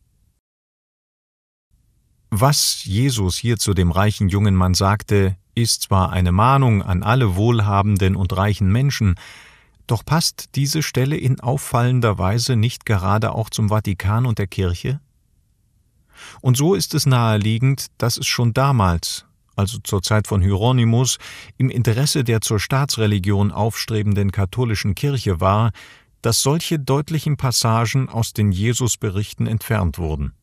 Was Jesus hier zu dem reichen jungen Mann sagte, ist zwar eine Mahnung an alle wohlhabenden und reichen Menschen, doch passt diese Stelle in auffallender Weise nicht gerade auch zum Vatikan und der Kirche? Und so ist es naheliegend, dass es schon damals also zur Zeit von Hieronymus, im Interesse der zur Staatsreligion aufstrebenden katholischen Kirche war, dass solche deutlichen Passagen aus den Jesusberichten entfernt wurden.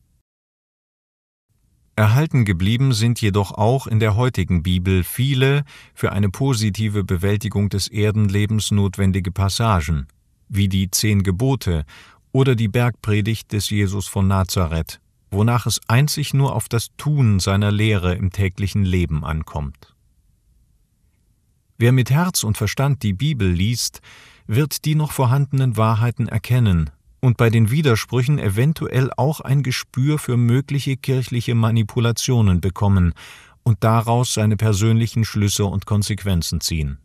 Erhalten geblieben sind jedoch auch in der heutigen Bibel viele für eine positive Bewältigung des Erdenlebens notwendige Passagen, wie die Zehn Gebote oder die Bergpredigt des Jesus von Nazareth wonach es einzig nur auf das Tun seiner Lehre im täglichen Leben ankommt. Wer mit Herz und Verstand die Bibel liest, wird die noch vorhandenen Wahrheiten erkennen und bei den Widersprüchen eventuell auch ein Gespür für mögliche kirchliche Manipulationen bekommen und daraus seine persönlichen Schlüsse und Konsequenzen ziehen.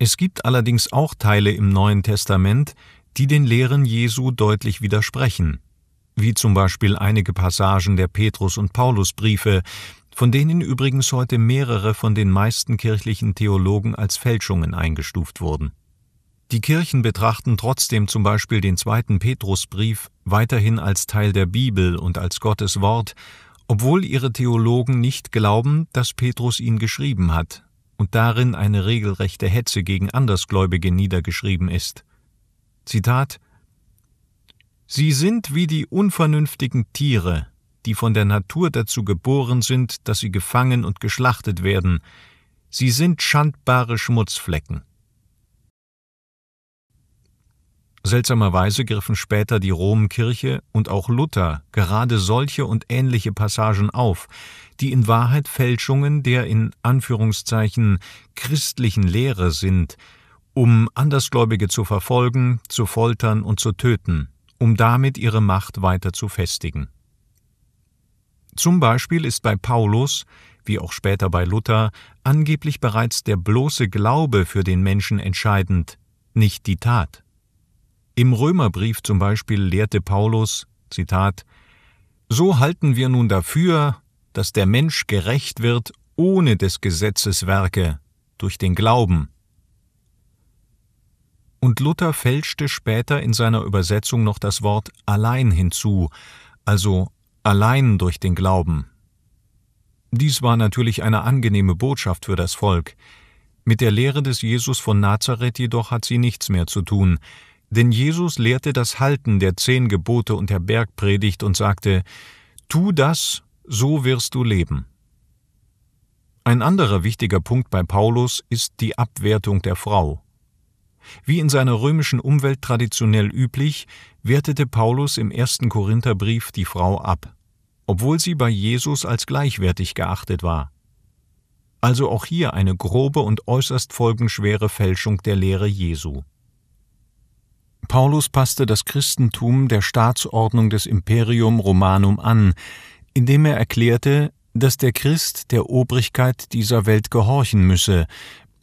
Es gibt allerdings auch Teile im Neuen Testament, die den Lehren Jesu deutlich widersprechen wie zum Beispiel einige Passagen der Petrus- und Paulusbriefe, von denen übrigens heute mehrere von den meisten kirchlichen Theologen als Fälschungen eingestuft wurden. Die Kirchen betrachten trotzdem zum Beispiel den zweiten Petrusbrief weiterhin als Teil der Bibel und als Gottes Wort, obwohl ihre Theologen nicht glauben, dass Petrus ihn geschrieben hat und darin eine regelrechte Hetze gegen Andersgläubige niedergeschrieben ist. Zitat Sie sind wie die unvernünftigen Tiere, die von der Natur dazu geboren sind, dass sie gefangen und geschlachtet werden, sie sind schandbare Schmutzflecken. Seltsamerweise griffen später die Romkirche und auch Luther gerade solche und ähnliche Passagen auf, die in Wahrheit Fälschungen der in Anführungszeichen christlichen Lehre sind, um Andersgläubige zu verfolgen, zu foltern und zu töten um damit ihre Macht weiter zu festigen. Zum Beispiel ist bei Paulus, wie auch später bei Luther, angeblich bereits der bloße Glaube für den Menschen entscheidend, nicht die Tat. Im Römerbrief zum Beispiel lehrte Paulus, Zitat, So halten wir nun dafür, dass der Mensch gerecht wird ohne des Gesetzes Werke, durch den Glauben, und Luther fälschte später in seiner Übersetzung noch das Wort allein hinzu, also allein durch den Glauben. Dies war natürlich eine angenehme Botschaft für das Volk. Mit der Lehre des Jesus von Nazareth jedoch hat sie nichts mehr zu tun, denn Jesus lehrte das Halten der zehn Gebote und der Bergpredigt und sagte Tu das, so wirst du leben. Ein anderer wichtiger Punkt bei Paulus ist die Abwertung der Frau. Wie in seiner römischen Umwelt traditionell üblich, wertete Paulus im ersten Korintherbrief die Frau ab, obwohl sie bei Jesus als gleichwertig geachtet war. Also auch hier eine grobe und äußerst folgenschwere Fälschung der Lehre Jesu. Paulus passte das Christentum der Staatsordnung des Imperium Romanum an, indem er erklärte, dass der Christ der Obrigkeit dieser Welt gehorchen müsse,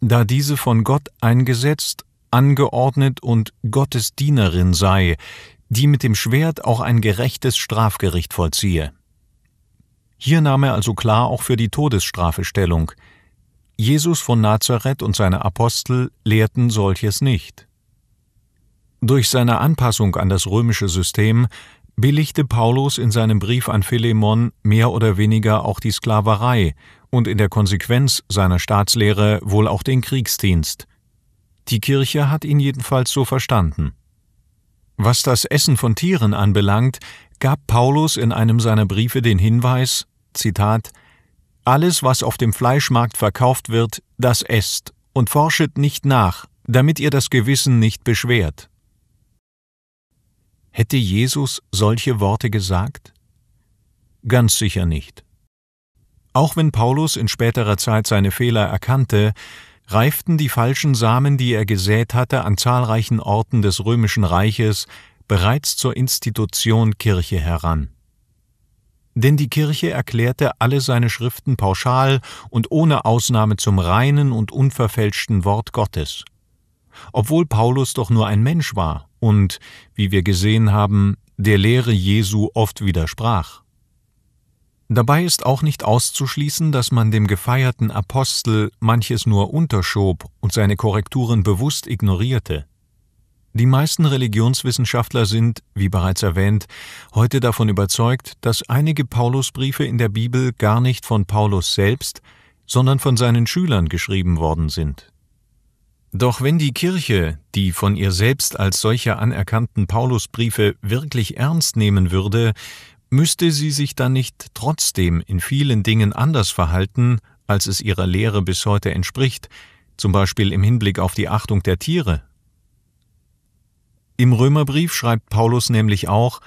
da diese von Gott eingesetzt angeordnet und Gottes Dienerin sei, die mit dem Schwert auch ein gerechtes Strafgericht vollziehe. Hier nahm er also klar auch für die Todesstrafe Stellung. Jesus von Nazareth und seine Apostel lehrten solches nicht. Durch seine Anpassung an das römische System billigte Paulus in seinem Brief an Philemon mehr oder weniger auch die Sklaverei und in der Konsequenz seiner Staatslehre wohl auch den Kriegsdienst – die Kirche hat ihn jedenfalls so verstanden. Was das Essen von Tieren anbelangt, gab Paulus in einem seiner Briefe den Hinweis, Zitat, Alles, was auf dem Fleischmarkt verkauft wird, das esst und forschet nicht nach, damit ihr das Gewissen nicht beschwert. Hätte Jesus solche Worte gesagt? Ganz sicher nicht. Auch wenn Paulus in späterer Zeit seine Fehler erkannte, reiften die falschen Samen, die er gesät hatte, an zahlreichen Orten des römischen Reiches bereits zur Institution Kirche heran. Denn die Kirche erklärte alle seine Schriften pauschal und ohne Ausnahme zum reinen und unverfälschten Wort Gottes. Obwohl Paulus doch nur ein Mensch war und, wie wir gesehen haben, der Lehre Jesu oft widersprach. Dabei ist auch nicht auszuschließen, dass man dem gefeierten Apostel manches nur unterschob und seine Korrekturen bewusst ignorierte. Die meisten Religionswissenschaftler sind, wie bereits erwähnt, heute davon überzeugt, dass einige Paulusbriefe in der Bibel gar nicht von Paulus selbst, sondern von seinen Schülern geschrieben worden sind. Doch wenn die Kirche die von ihr selbst als solche anerkannten Paulusbriefe wirklich ernst nehmen würde, müsste sie sich dann nicht trotzdem in vielen Dingen anders verhalten, als es ihrer Lehre bis heute entspricht, zum Beispiel im Hinblick auf die Achtung der Tiere? Im Römerbrief schreibt Paulus nämlich auch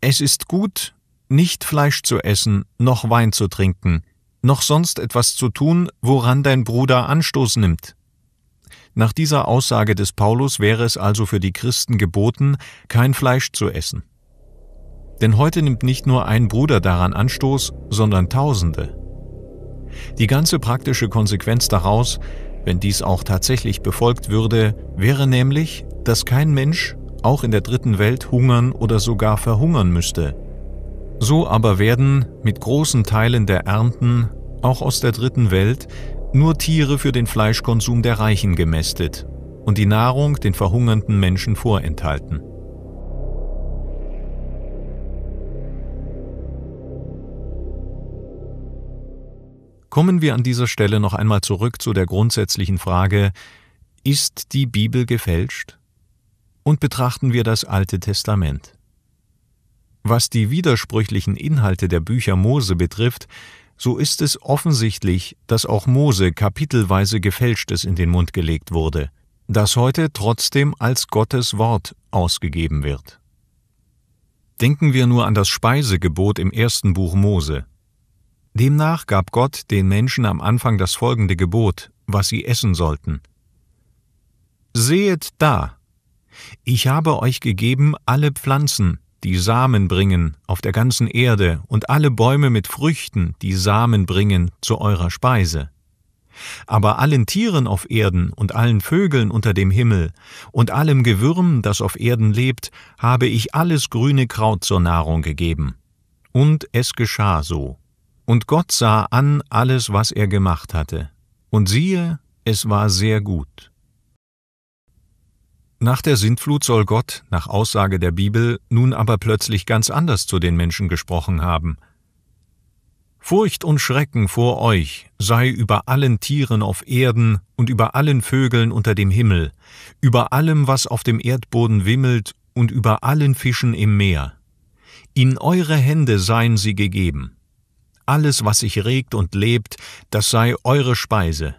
Es ist gut, nicht Fleisch zu essen, noch Wein zu trinken, noch sonst etwas zu tun, woran dein Bruder Anstoß nimmt. Nach dieser Aussage des Paulus wäre es also für die Christen geboten, kein Fleisch zu essen. Denn heute nimmt nicht nur ein Bruder daran Anstoß, sondern Tausende. Die ganze praktische Konsequenz daraus, wenn dies auch tatsächlich befolgt würde, wäre nämlich, dass kein Mensch, auch in der dritten Welt, hungern oder sogar verhungern müsste. So aber werden mit großen Teilen der Ernten, auch aus der dritten Welt, nur Tiere für den Fleischkonsum der Reichen gemästet und die Nahrung den verhungernden Menschen vorenthalten. Kommen wir an dieser Stelle noch einmal zurück zu der grundsätzlichen Frage, ist die Bibel gefälscht? Und betrachten wir das Alte Testament. Was die widersprüchlichen Inhalte der Bücher Mose betrifft, so ist es offensichtlich, dass auch Mose kapitelweise gefälschtes in den Mund gelegt wurde, das heute trotzdem als Gottes Wort ausgegeben wird. Denken wir nur an das Speisegebot im ersten Buch Mose. Demnach gab Gott den Menschen am Anfang das folgende Gebot, was sie essen sollten. Sehet da! Ich habe euch gegeben alle Pflanzen, die Samen bringen, auf der ganzen Erde, und alle Bäume mit Früchten, die Samen bringen, zu eurer Speise. Aber allen Tieren auf Erden und allen Vögeln unter dem Himmel und allem Gewürm, das auf Erden lebt, habe ich alles grüne Kraut zur Nahrung gegeben. Und es geschah so. Und Gott sah an alles, was er gemacht hatte, und siehe, es war sehr gut. Nach der Sintflut soll Gott, nach Aussage der Bibel, nun aber plötzlich ganz anders zu den Menschen gesprochen haben. Furcht und Schrecken vor euch sei über allen Tieren auf Erden und über allen Vögeln unter dem Himmel, über allem, was auf dem Erdboden wimmelt und über allen Fischen im Meer. In eure Hände seien sie gegeben. Alles, was sich regt und lebt, das sei eure Speise.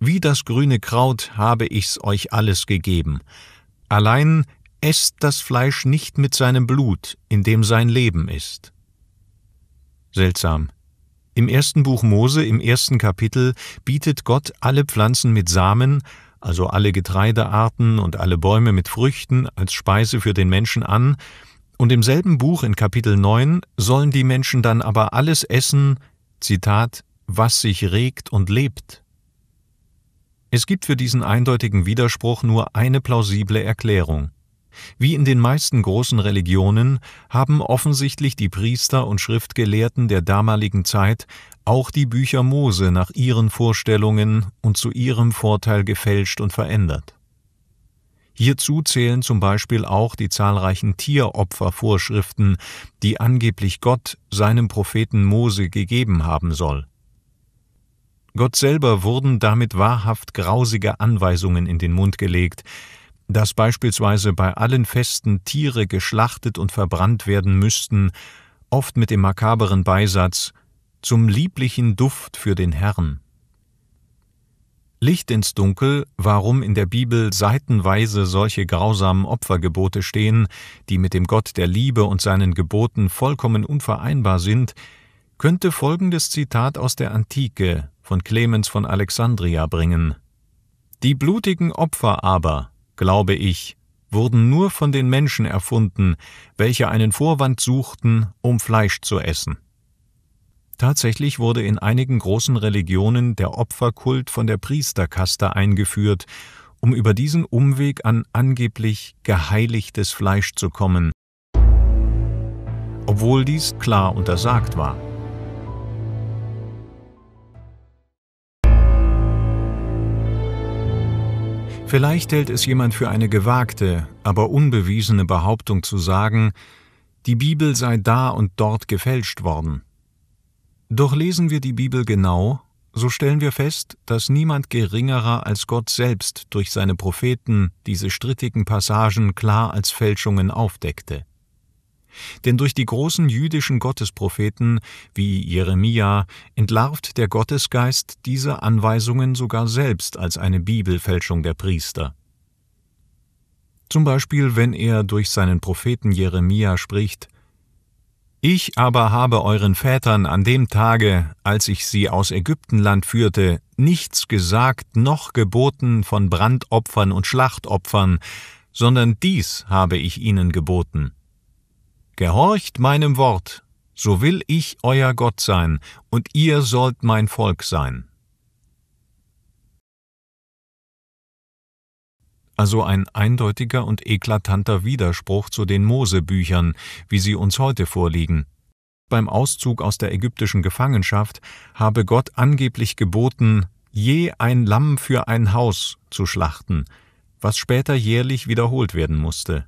Wie das grüne Kraut habe ich's euch alles gegeben. Allein esst das Fleisch nicht mit seinem Blut, in dem sein Leben ist. Seltsam. Im ersten Buch Mose, im ersten Kapitel, bietet Gott alle Pflanzen mit Samen, also alle Getreidearten und alle Bäume mit Früchten, als Speise für den Menschen an, und im selben Buch in Kapitel 9 sollen die Menschen dann aber alles essen, Zitat, was sich regt und lebt. Es gibt für diesen eindeutigen Widerspruch nur eine plausible Erklärung. Wie in den meisten großen Religionen haben offensichtlich die Priester und Schriftgelehrten der damaligen Zeit auch die Bücher Mose nach ihren Vorstellungen und zu ihrem Vorteil gefälscht und verändert. Hierzu zählen zum Beispiel auch die zahlreichen Tieropfervorschriften, die angeblich Gott seinem Propheten Mose gegeben haben soll. Gott selber wurden damit wahrhaft grausige Anweisungen in den Mund gelegt, dass beispielsweise bei allen Festen Tiere geschlachtet und verbrannt werden müssten, oft mit dem makaberen Beisatz zum lieblichen Duft für den Herrn. Licht ins Dunkel, warum in der Bibel seitenweise solche grausamen Opfergebote stehen, die mit dem Gott der Liebe und seinen Geboten vollkommen unvereinbar sind, könnte folgendes Zitat aus der Antike von Clemens von Alexandria bringen. Die blutigen Opfer aber, glaube ich, wurden nur von den Menschen erfunden, welche einen Vorwand suchten, um Fleisch zu essen. Tatsächlich wurde in einigen großen Religionen der Opferkult von der Priesterkaste eingeführt, um über diesen Umweg an angeblich geheiligtes Fleisch zu kommen, obwohl dies klar untersagt war. Vielleicht hält es jemand für eine gewagte, aber unbewiesene Behauptung zu sagen, die Bibel sei da und dort gefälscht worden. Doch lesen wir die Bibel genau, so stellen wir fest, dass niemand Geringerer als Gott selbst durch seine Propheten diese strittigen Passagen klar als Fälschungen aufdeckte. Denn durch die großen jüdischen Gottespropheten wie Jeremia entlarvt der Gottesgeist diese Anweisungen sogar selbst als eine Bibelfälschung der Priester. Zum Beispiel, wenn er durch seinen Propheten Jeremia spricht, ich aber habe euren Vätern an dem Tage, als ich sie aus Ägyptenland führte, nichts gesagt noch geboten von Brandopfern und Schlachtopfern, sondern dies habe ich ihnen geboten. Gehorcht meinem Wort, so will ich euer Gott sein, und ihr sollt mein Volk sein. also ein eindeutiger und eklatanter Widerspruch zu den Mosebüchern, wie sie uns heute vorliegen. Beim Auszug aus der ägyptischen Gefangenschaft habe Gott angeblich geboten, je ein Lamm für ein Haus zu schlachten, was später jährlich wiederholt werden musste.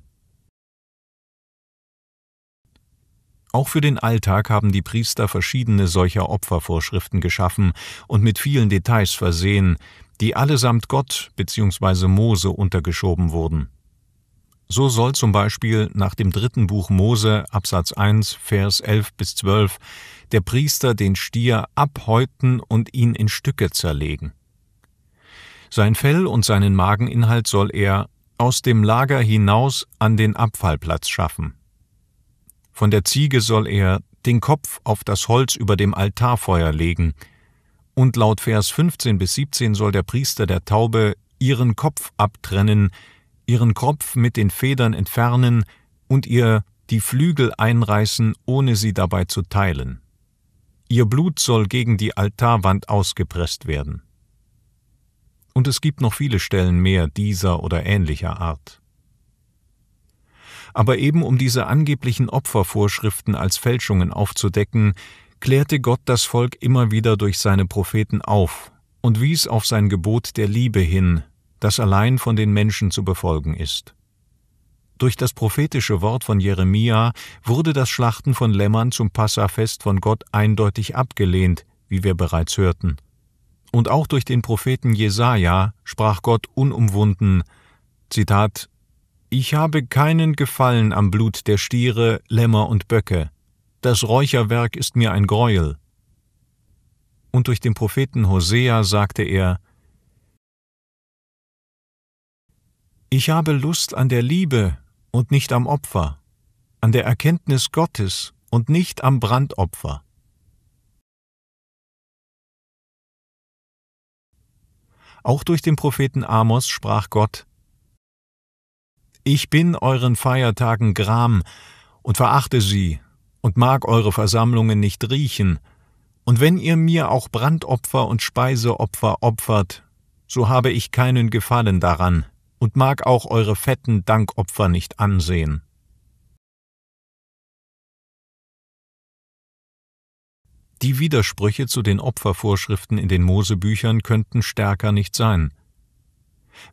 Auch für den Alltag haben die Priester verschiedene solcher Opfervorschriften geschaffen und mit vielen Details versehen, die allesamt Gott bzw. Mose untergeschoben wurden. So soll zum Beispiel nach dem dritten Buch Mose, Absatz 1, Vers 11 bis 12, der Priester den Stier abhäuten und ihn in Stücke zerlegen. Sein Fell und seinen Mageninhalt soll er aus dem Lager hinaus an den Abfallplatz schaffen. Von der Ziege soll er den Kopf auf das Holz über dem Altarfeuer legen, und laut Vers 15 bis 17 soll der Priester der Taube ihren Kopf abtrennen, ihren Kopf mit den Federn entfernen und ihr die Flügel einreißen, ohne sie dabei zu teilen. Ihr Blut soll gegen die Altarwand ausgepresst werden. Und es gibt noch viele Stellen mehr dieser oder ähnlicher Art. Aber eben um diese angeblichen Opfervorschriften als Fälschungen aufzudecken, klärte Gott das Volk immer wieder durch seine Propheten auf und wies auf sein Gebot der Liebe hin, das allein von den Menschen zu befolgen ist. Durch das prophetische Wort von Jeremia wurde das Schlachten von Lämmern zum Passafest von Gott eindeutig abgelehnt, wie wir bereits hörten. Und auch durch den Propheten Jesaja sprach Gott unumwunden: Zitat: Ich habe keinen Gefallen am Blut der Stiere, Lämmer und Böcke, das Räucherwerk ist mir ein Greuel. Und durch den Propheten Hosea sagte er, Ich habe Lust an der Liebe und nicht am Opfer, an der Erkenntnis Gottes und nicht am Brandopfer. Auch durch den Propheten Amos sprach Gott, Ich bin euren Feiertagen Gram und verachte sie und mag eure Versammlungen nicht riechen, und wenn ihr mir auch Brandopfer und Speiseopfer opfert, so habe ich keinen Gefallen daran und mag auch eure fetten Dankopfer nicht ansehen. Die Widersprüche zu den Opfervorschriften in den Mosebüchern könnten stärker nicht sein.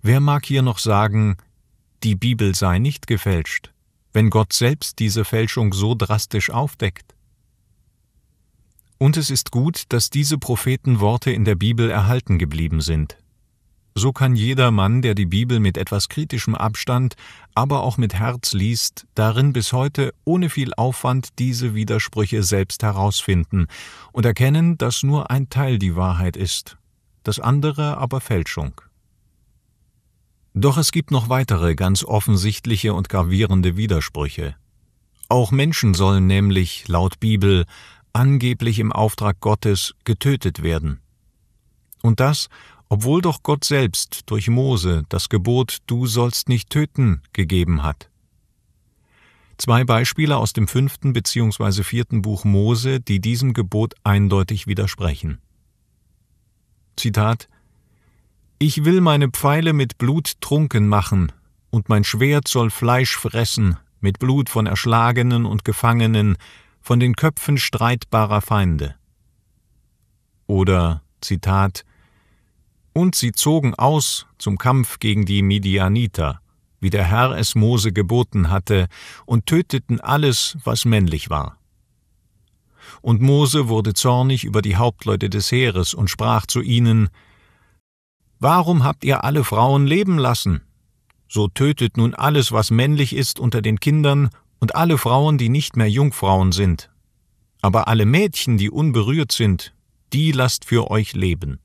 Wer mag hier noch sagen, die Bibel sei nicht gefälscht? wenn Gott selbst diese Fälschung so drastisch aufdeckt? Und es ist gut, dass diese Prophetenworte in der Bibel erhalten geblieben sind. So kann jeder Mann, der die Bibel mit etwas kritischem Abstand, aber auch mit Herz liest, darin bis heute ohne viel Aufwand diese Widersprüche selbst herausfinden und erkennen, dass nur ein Teil die Wahrheit ist, das andere aber Fälschung. Doch es gibt noch weitere ganz offensichtliche und gravierende Widersprüche. Auch Menschen sollen nämlich, laut Bibel, angeblich im Auftrag Gottes getötet werden. Und das, obwohl doch Gott selbst durch Mose das Gebot Du sollst nicht töten gegeben hat. Zwei Beispiele aus dem fünften bzw. vierten Buch Mose, die diesem Gebot eindeutig widersprechen. Zitat ich will meine Pfeile mit Blut trunken machen, und mein Schwert soll Fleisch fressen, mit Blut von Erschlagenen und Gefangenen, von den Köpfen streitbarer Feinde. Oder, Zitat, und sie zogen aus zum Kampf gegen die Midianiter, wie der Herr es Mose geboten hatte, und töteten alles, was männlich war. Und Mose wurde zornig über die Hauptleute des Heeres und sprach zu ihnen, Warum habt ihr alle Frauen leben lassen? So tötet nun alles, was männlich ist, unter den Kindern und alle Frauen, die nicht mehr Jungfrauen sind. Aber alle Mädchen, die unberührt sind, die lasst für euch leben.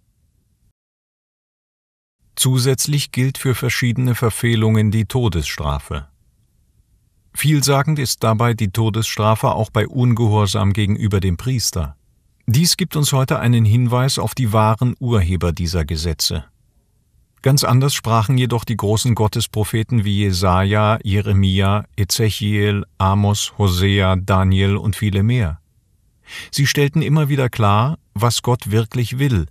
Zusätzlich gilt für verschiedene Verfehlungen die Todesstrafe. Vielsagend ist dabei die Todesstrafe auch bei Ungehorsam gegenüber dem Priester. Dies gibt uns heute einen Hinweis auf die wahren Urheber dieser Gesetze. Ganz anders sprachen jedoch die großen Gottespropheten wie Jesaja, Jeremia, Ezechiel, Amos, Hosea, Daniel und viele mehr. Sie stellten immer wieder klar, was Gott wirklich will,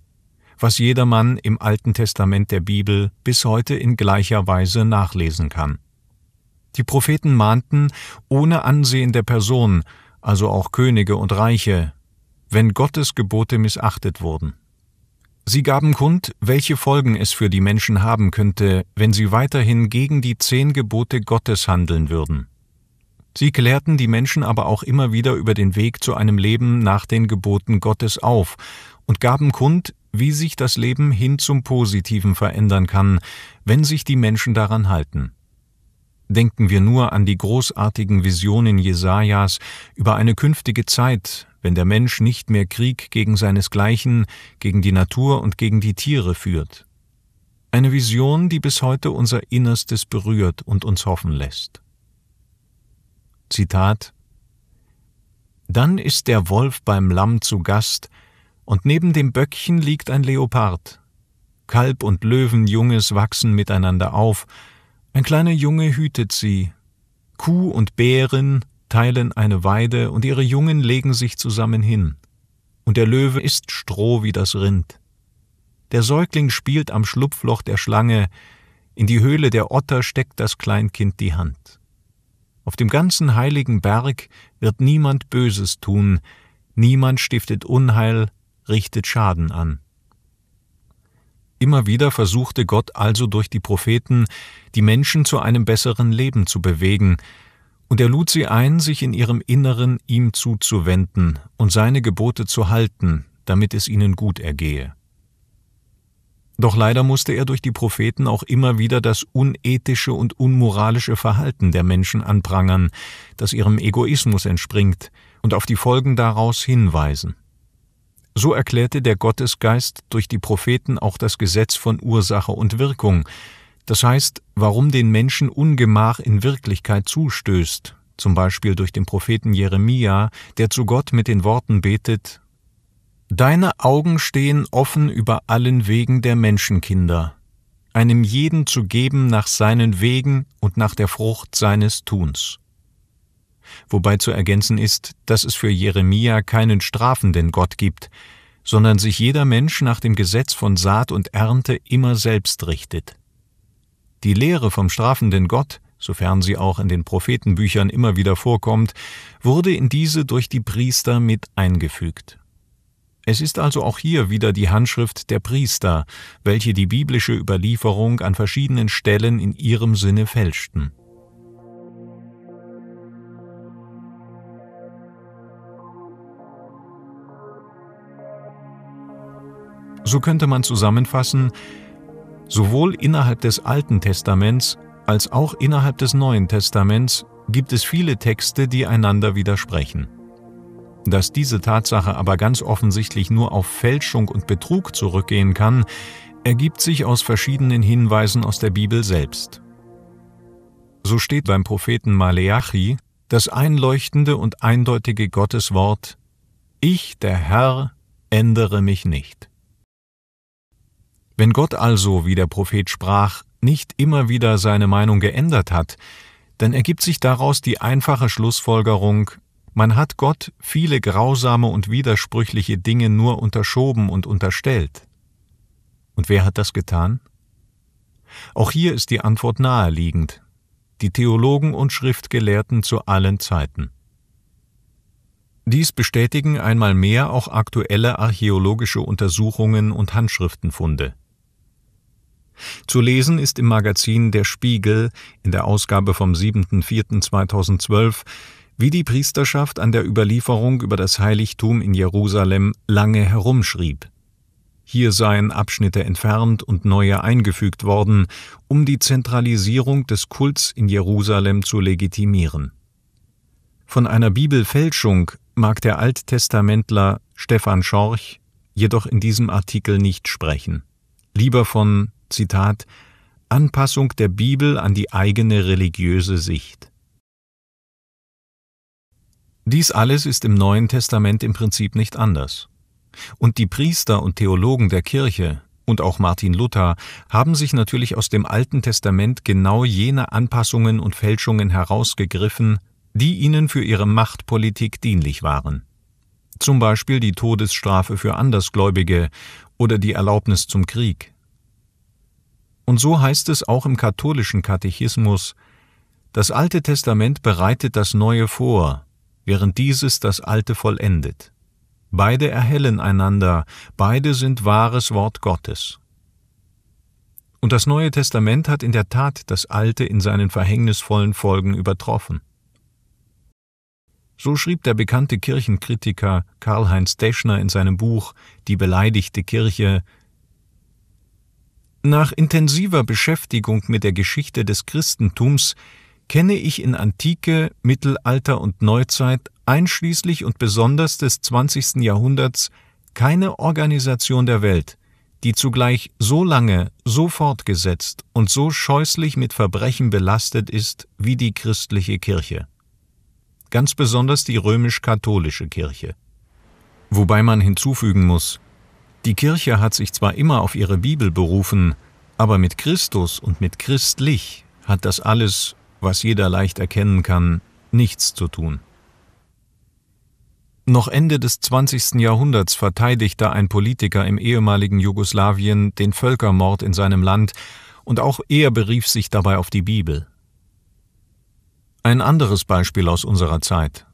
was jedermann im Alten Testament der Bibel bis heute in gleicher Weise nachlesen kann. Die Propheten mahnten, ohne Ansehen der Person, also auch Könige und Reiche, wenn Gottes Gebote missachtet wurden. Sie gaben kund, welche Folgen es für die Menschen haben könnte, wenn sie weiterhin gegen die zehn Gebote Gottes handeln würden. Sie klärten die Menschen aber auch immer wieder über den Weg zu einem Leben nach den Geboten Gottes auf und gaben kund, wie sich das Leben hin zum Positiven verändern kann, wenn sich die Menschen daran halten. Denken wir nur an die großartigen Visionen Jesajas über eine künftige Zeit, wenn der Mensch nicht mehr Krieg gegen seinesgleichen, gegen die Natur und gegen die Tiere führt. Eine Vision, die bis heute unser Innerstes berührt und uns hoffen lässt. Zitat Dann ist der Wolf beim Lamm zu Gast, und neben dem Böckchen liegt ein Leopard. Kalb und Löwenjunges wachsen miteinander auf, ein kleiner Junge hütet sie. Kuh und Bären teilen eine Weide und ihre Jungen legen sich zusammen hin. Und der Löwe isst Stroh wie das Rind. Der Säugling spielt am Schlupfloch der Schlange, in die Höhle der Otter steckt das Kleinkind die Hand. Auf dem ganzen heiligen Berg wird niemand Böses tun, niemand stiftet Unheil, richtet Schaden an. Immer wieder versuchte Gott also durch die Propheten, die Menschen zu einem besseren Leben zu bewegen, und er lud sie ein, sich in ihrem Inneren ihm zuzuwenden und seine Gebote zu halten, damit es ihnen gut ergehe. Doch leider musste er durch die Propheten auch immer wieder das unethische und unmoralische Verhalten der Menschen anprangern, das ihrem Egoismus entspringt, und auf die Folgen daraus hinweisen. So erklärte der Gottesgeist durch die Propheten auch das Gesetz von Ursache und Wirkung, das heißt, warum den Menschen Ungemach in Wirklichkeit zustößt, zum Beispiel durch den Propheten Jeremia, der zu Gott mit den Worten betet Deine Augen stehen offen über allen Wegen der Menschenkinder, einem jeden zu geben nach seinen Wegen und nach der Frucht seines Tuns wobei zu ergänzen ist, dass es für Jeremia keinen strafenden Gott gibt, sondern sich jeder Mensch nach dem Gesetz von Saat und Ernte immer selbst richtet. Die Lehre vom strafenden Gott, sofern sie auch in den Prophetenbüchern immer wieder vorkommt, wurde in diese durch die Priester mit eingefügt. Es ist also auch hier wieder die Handschrift der Priester, welche die biblische Überlieferung an verschiedenen Stellen in ihrem Sinne fälschten. So könnte man zusammenfassen, sowohl innerhalb des Alten Testaments als auch innerhalb des Neuen Testaments gibt es viele Texte, die einander widersprechen. Dass diese Tatsache aber ganz offensichtlich nur auf Fälschung und Betrug zurückgehen kann, ergibt sich aus verschiedenen Hinweisen aus der Bibel selbst. So steht beim Propheten Maleachi das einleuchtende und eindeutige Gotteswort Ich, der Herr, ändere mich nicht. Wenn Gott also, wie der Prophet sprach, nicht immer wieder seine Meinung geändert hat, dann ergibt sich daraus die einfache Schlussfolgerung, man hat Gott viele grausame und widersprüchliche Dinge nur unterschoben und unterstellt. Und wer hat das getan? Auch hier ist die Antwort naheliegend. Die Theologen und Schriftgelehrten zu allen Zeiten. Dies bestätigen einmal mehr auch aktuelle archäologische Untersuchungen und Handschriftenfunde. Zu lesen ist im Magazin Der Spiegel in der Ausgabe vom 7.4.2012, wie die Priesterschaft an der Überlieferung über das Heiligtum in Jerusalem lange herumschrieb. Hier seien Abschnitte entfernt und neue eingefügt worden, um die Zentralisierung des Kults in Jerusalem zu legitimieren. Von einer Bibelfälschung mag der Alttestamentler Stefan Schorch jedoch in diesem Artikel nicht sprechen. Lieber von Zitat Anpassung der Bibel an die eigene religiöse Sicht. Dies alles ist im Neuen Testament im Prinzip nicht anders. Und die Priester und Theologen der Kirche und auch Martin Luther haben sich natürlich aus dem Alten Testament genau jene Anpassungen und Fälschungen herausgegriffen, die ihnen für ihre Machtpolitik dienlich waren. Zum Beispiel die Todesstrafe für Andersgläubige oder die Erlaubnis zum Krieg. Und so heißt es auch im katholischen Katechismus, das Alte Testament bereitet das Neue vor, während dieses das Alte vollendet. Beide erhellen einander, beide sind wahres Wort Gottes. Und das Neue Testament hat in der Tat das Alte in seinen verhängnisvollen Folgen übertroffen. So schrieb der bekannte Kirchenkritiker Karl-Heinz Deschner in seinem Buch Die beleidigte Kirche nach intensiver Beschäftigung mit der Geschichte des Christentums kenne ich in Antike, Mittelalter und Neuzeit einschließlich und besonders des 20. Jahrhunderts keine Organisation der Welt, die zugleich so lange, so fortgesetzt und so scheußlich mit Verbrechen belastet ist wie die christliche Kirche. Ganz besonders die römisch-katholische Kirche. Wobei man hinzufügen muss, die Kirche hat sich zwar immer auf ihre Bibel berufen, aber mit Christus und mit christlich hat das alles, was jeder leicht erkennen kann, nichts zu tun. Noch Ende des 20. Jahrhunderts verteidigte ein Politiker im ehemaligen Jugoslawien den Völkermord in seinem Land, und auch er berief sich dabei auf die Bibel. Ein anderes Beispiel aus unserer Zeit.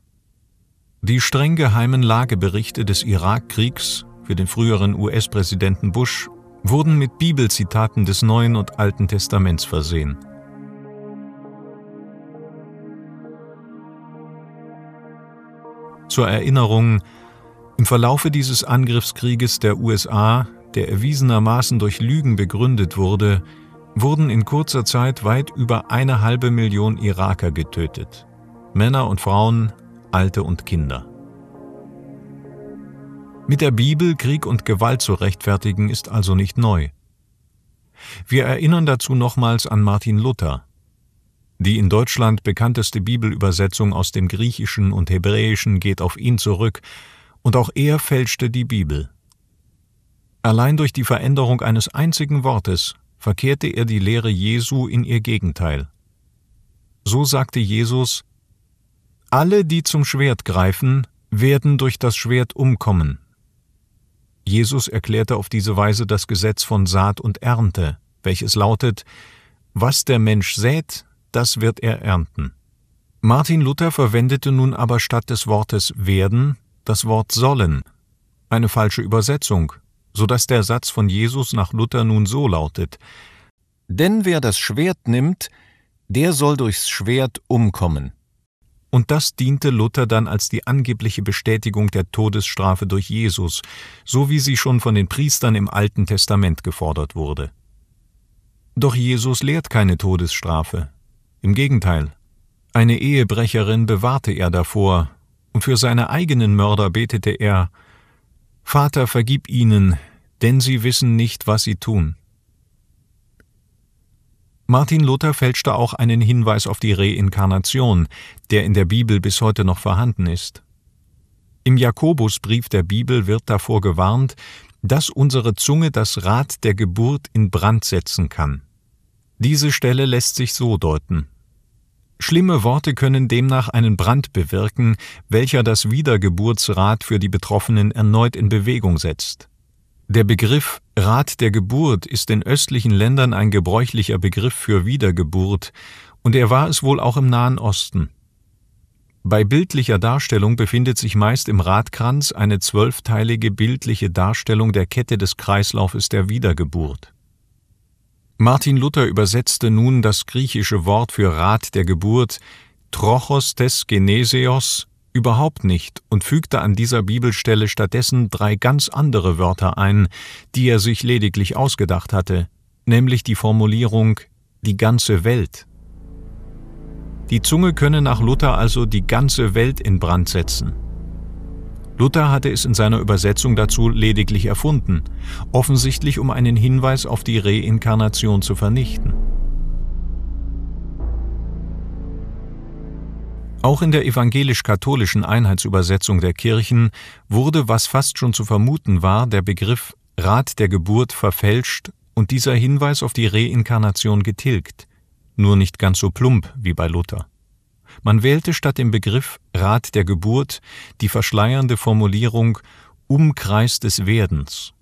Die streng geheimen Lageberichte des Irakkriegs für den früheren US-Präsidenten Bush wurden mit Bibelzitaten des Neuen und Alten Testaments versehen. Zur Erinnerung, im Verlaufe dieses Angriffskrieges der USA, der erwiesenermaßen durch Lügen begründet wurde, wurden in kurzer Zeit weit über eine halbe Million Iraker getötet. Männer und Frauen, Alte und Kinder. Mit der Bibel Krieg und Gewalt zu rechtfertigen, ist also nicht neu. Wir erinnern dazu nochmals an Martin Luther. Die in Deutschland bekannteste Bibelübersetzung aus dem Griechischen und Hebräischen geht auf ihn zurück, und auch er fälschte die Bibel. Allein durch die Veränderung eines einzigen Wortes verkehrte er die Lehre Jesu in ihr Gegenteil. So sagte Jesus Alle, die zum Schwert greifen, werden durch das Schwert umkommen. Jesus erklärte auf diese Weise das Gesetz von Saat und Ernte, welches lautet, was der Mensch sät, das wird er ernten. Martin Luther verwendete nun aber statt des Wortes werden das Wort sollen, eine falsche Übersetzung, so dass der Satz von Jesus nach Luther nun so lautet: Denn wer das Schwert nimmt, der soll durchs Schwert umkommen und das diente Luther dann als die angebliche Bestätigung der Todesstrafe durch Jesus, so wie sie schon von den Priestern im Alten Testament gefordert wurde. Doch Jesus lehrt keine Todesstrafe. Im Gegenteil, eine Ehebrecherin bewahrte er davor, und für seine eigenen Mörder betete er Vater, vergib ihnen, denn sie wissen nicht, was sie tun. Martin Luther fälschte auch einen Hinweis auf die Reinkarnation, der in der Bibel bis heute noch vorhanden ist. Im Jakobusbrief der Bibel wird davor gewarnt, dass unsere Zunge das Rad der Geburt in Brand setzen kann. Diese Stelle lässt sich so deuten. Schlimme Worte können demnach einen Brand bewirken, welcher das Wiedergeburtsrad für die Betroffenen erneut in Bewegung setzt. Der Begriff Rat der Geburt ist in östlichen Ländern ein gebräuchlicher Begriff für Wiedergeburt, und er war es wohl auch im Nahen Osten. Bei bildlicher Darstellung befindet sich meist im Radkranz eine zwölfteilige bildliche Darstellung der Kette des Kreislaufes der Wiedergeburt. Martin Luther übersetzte nun das griechische Wort für Rat der Geburt Trochos des Geneseos Überhaupt nicht und fügte an dieser Bibelstelle stattdessen drei ganz andere Wörter ein, die er sich lediglich ausgedacht hatte, nämlich die Formulierung die ganze Welt. Die Zunge könne nach Luther also die ganze Welt in Brand setzen. Luther hatte es in seiner Übersetzung dazu lediglich erfunden, offensichtlich um einen Hinweis auf die Reinkarnation zu vernichten. Auch in der evangelisch-katholischen Einheitsübersetzung der Kirchen wurde, was fast schon zu vermuten war, der Begriff Rat der Geburt verfälscht und dieser Hinweis auf die Reinkarnation getilgt, nur nicht ganz so plump wie bei Luther. Man wählte statt dem Begriff Rat der Geburt die verschleiernde Formulierung Umkreis des Werdens.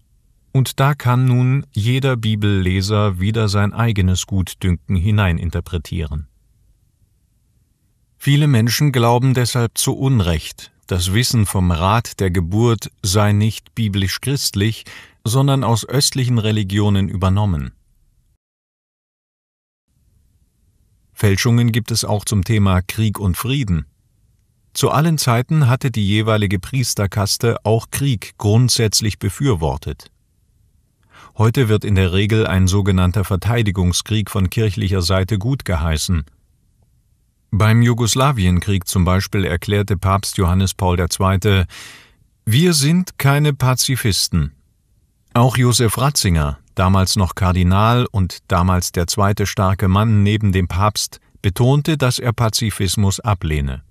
Und da kann nun jeder Bibelleser wieder sein eigenes Gutdünken hineininterpretieren. Viele Menschen glauben deshalb zu Unrecht, das Wissen vom Rat der Geburt sei nicht biblisch-christlich, sondern aus östlichen Religionen übernommen. Fälschungen gibt es auch zum Thema Krieg und Frieden. Zu allen Zeiten hatte die jeweilige Priesterkaste auch Krieg grundsätzlich befürwortet. Heute wird in der Regel ein sogenannter Verteidigungskrieg von kirchlicher Seite gut geheißen, beim Jugoslawienkrieg zum Beispiel erklärte Papst Johannes Paul II. Wir sind keine Pazifisten. Auch Josef Ratzinger, damals noch Kardinal und damals der zweite starke Mann neben dem Papst, betonte, dass er Pazifismus ablehne.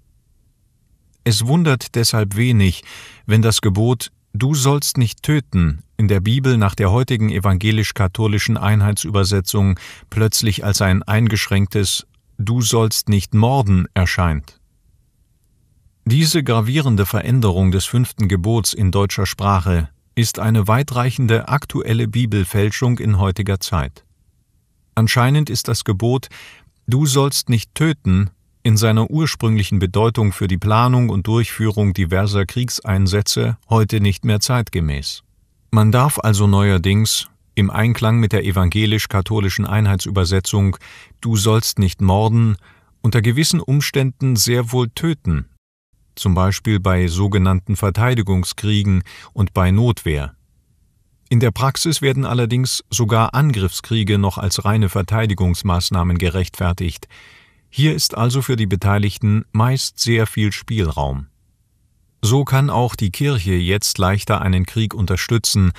Es wundert deshalb wenig, wenn das Gebot Du sollst nicht töten in der Bibel nach der heutigen evangelisch-katholischen Einheitsübersetzung plötzlich als ein eingeschränktes Du sollst nicht morden erscheint. Diese gravierende Veränderung des fünften Gebots in deutscher Sprache ist eine weitreichende aktuelle Bibelfälschung in heutiger Zeit. Anscheinend ist das Gebot Du sollst nicht töten in seiner ursprünglichen Bedeutung für die Planung und Durchführung diverser Kriegseinsätze heute nicht mehr zeitgemäß. Man darf also neuerdings im Einklang mit der evangelisch-katholischen Einheitsübersetzung Du sollst nicht morden unter gewissen Umständen sehr wohl töten, zum Beispiel bei sogenannten Verteidigungskriegen und bei Notwehr. In der Praxis werden allerdings sogar Angriffskriege noch als reine Verteidigungsmaßnahmen gerechtfertigt. Hier ist also für die Beteiligten meist sehr viel Spielraum. So kann auch die Kirche jetzt leichter einen Krieg unterstützen,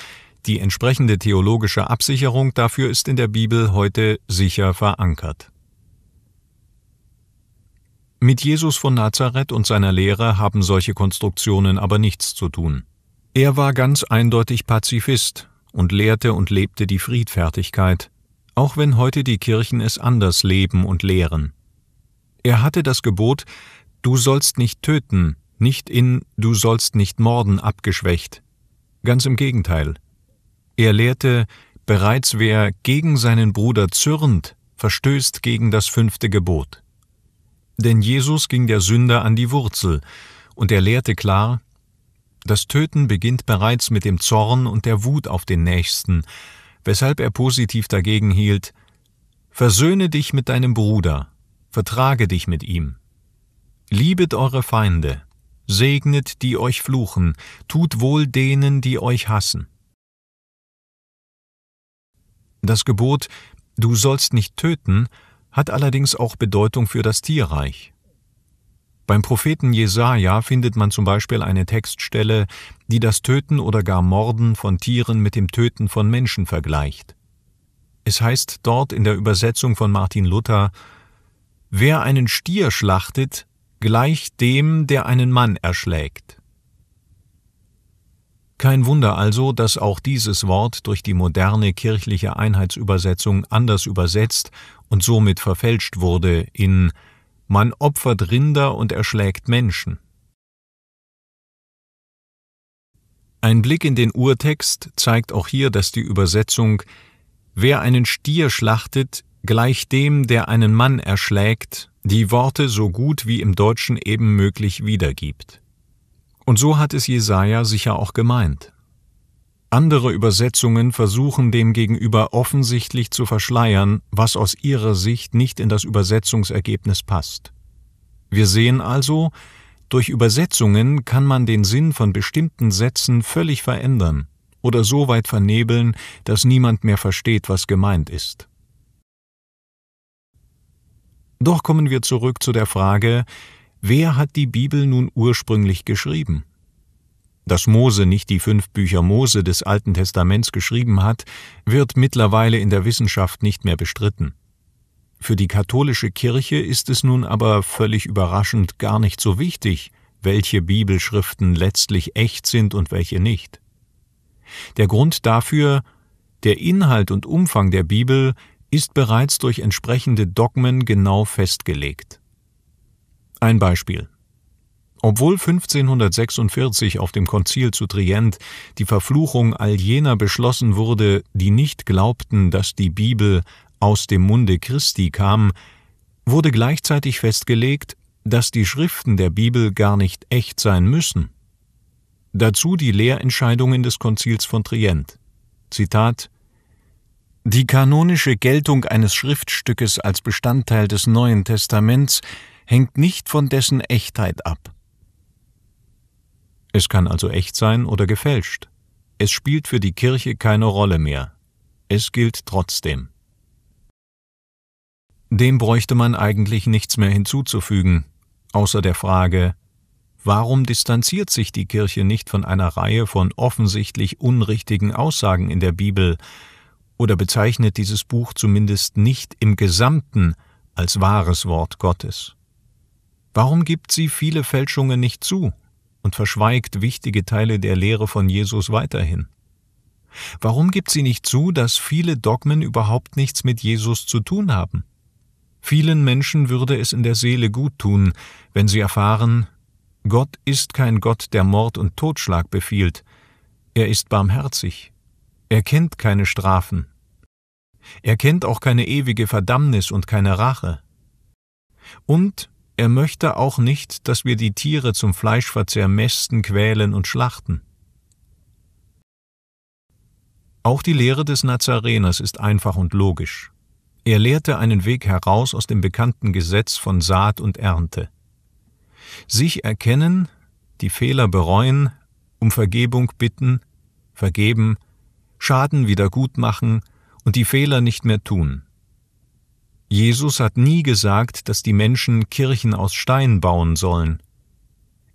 die entsprechende theologische Absicherung dafür ist in der Bibel heute sicher verankert. Mit Jesus von Nazareth und seiner Lehre haben solche Konstruktionen aber nichts zu tun. Er war ganz eindeutig Pazifist und lehrte und lebte die Friedfertigkeit, auch wenn heute die Kirchen es anders leben und lehren. Er hatte das Gebot Du sollst nicht töten, nicht in Du sollst nicht morden abgeschwächt. Ganz im Gegenteil, er lehrte, bereits wer gegen seinen Bruder zürnt, verstößt gegen das fünfte Gebot. Denn Jesus ging der Sünder an die Wurzel, und er lehrte klar, das Töten beginnt bereits mit dem Zorn und der Wut auf den Nächsten, weshalb er positiv dagegen hielt, Versöhne dich mit deinem Bruder, vertrage dich mit ihm. Liebet eure Feinde, segnet die euch fluchen, tut wohl denen, die euch hassen. Das Gebot Du sollst nicht töten hat allerdings auch Bedeutung für das Tierreich. Beim Propheten Jesaja findet man zum Beispiel eine Textstelle, die das Töten oder gar Morden von Tieren mit dem Töten von Menschen vergleicht. Es heißt dort in der Übersetzung von Martin Luther: Wer einen Stier schlachtet, gleicht dem, der einen Mann erschlägt. Kein Wunder also, dass auch dieses Wort durch die moderne kirchliche Einheitsübersetzung anders übersetzt und somit verfälscht wurde in Man opfert Rinder und erschlägt Menschen. Ein Blick in den Urtext zeigt auch hier, dass die Übersetzung Wer einen Stier schlachtet, gleich dem, der einen Mann erschlägt, die Worte so gut wie im Deutschen eben möglich wiedergibt und so hat es Jesaja sicher auch gemeint. Andere Übersetzungen versuchen demgegenüber offensichtlich zu verschleiern, was aus ihrer Sicht nicht in das Übersetzungsergebnis passt. Wir sehen also, durch Übersetzungen kann man den Sinn von bestimmten Sätzen völlig verändern oder so weit vernebeln, dass niemand mehr versteht, was gemeint ist. Doch kommen wir zurück zu der Frage, Wer hat die Bibel nun ursprünglich geschrieben? Dass Mose nicht die fünf Bücher Mose des Alten Testaments geschrieben hat, wird mittlerweile in der Wissenschaft nicht mehr bestritten. Für die katholische Kirche ist es nun aber völlig überraschend gar nicht so wichtig, welche Bibelschriften letztlich echt sind und welche nicht. Der Grund dafür, der Inhalt und Umfang der Bibel ist bereits durch entsprechende Dogmen genau festgelegt. Ein Beispiel. Obwohl 1546 auf dem Konzil zu Trient die Verfluchung all jener beschlossen wurde, die nicht glaubten, dass die Bibel aus dem Munde Christi kam, wurde gleichzeitig festgelegt, dass die Schriften der Bibel gar nicht echt sein müssen. Dazu die Lehrentscheidungen des Konzils von Trient. Zitat Die kanonische Geltung eines Schriftstückes als Bestandteil des Neuen Testaments hängt nicht von dessen Echtheit ab. Es kann also echt sein oder gefälscht. Es spielt für die Kirche keine Rolle mehr. Es gilt trotzdem. Dem bräuchte man eigentlich nichts mehr hinzuzufügen, außer der Frage, warum distanziert sich die Kirche nicht von einer Reihe von offensichtlich unrichtigen Aussagen in der Bibel oder bezeichnet dieses Buch zumindest nicht im Gesamten als wahres Wort Gottes? Warum gibt sie viele Fälschungen nicht zu und verschweigt wichtige Teile der Lehre von Jesus weiterhin? Warum gibt sie nicht zu, dass viele Dogmen überhaupt nichts mit Jesus zu tun haben? Vielen Menschen würde es in der Seele gut tun, wenn sie erfahren, Gott ist kein Gott, der Mord und Totschlag befiehlt, er ist barmherzig, er kennt keine Strafen, er kennt auch keine ewige Verdammnis und keine Rache. Und er möchte auch nicht, dass wir die Tiere zum Fleischverzehr mästen, quälen und schlachten. Auch die Lehre des Nazareners ist einfach und logisch. Er lehrte einen Weg heraus aus dem bekannten Gesetz von Saat und Ernte. Sich erkennen, die Fehler bereuen, um Vergebung bitten, vergeben, Schaden wieder gut machen und die Fehler nicht mehr tun. Jesus hat nie gesagt, dass die Menschen Kirchen aus Stein bauen sollen.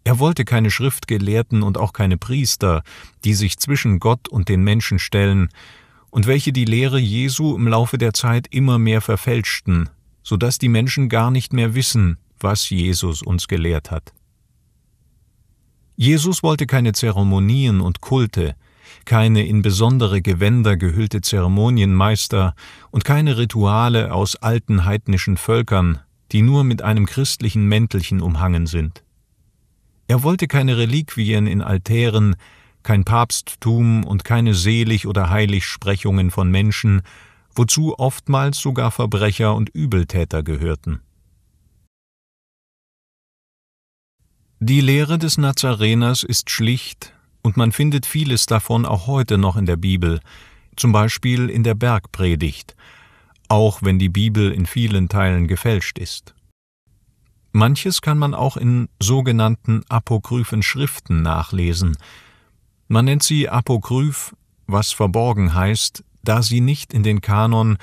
Er wollte keine Schriftgelehrten und auch keine Priester, die sich zwischen Gott und den Menschen stellen und welche die Lehre Jesu im Laufe der Zeit immer mehr verfälschten, so dass die Menschen gar nicht mehr wissen, was Jesus uns gelehrt hat. Jesus wollte keine Zeremonien und Kulte, keine in besondere Gewänder gehüllte Zeremonienmeister und keine Rituale aus alten heidnischen Völkern, die nur mit einem christlichen Mäntelchen umhangen sind. Er wollte keine Reliquien in Altären, kein Papsttum und keine Selig- oder Heiligsprechungen von Menschen, wozu oftmals sogar Verbrecher und Übeltäter gehörten. Die Lehre des Nazareners ist schlicht, und man findet vieles davon auch heute noch in der Bibel, zum Beispiel in der Bergpredigt, auch wenn die Bibel in vielen Teilen gefälscht ist. Manches kann man auch in sogenannten apokryphen Schriften nachlesen. Man nennt sie apokryph, was verborgen heißt, da sie nicht in den Kanon,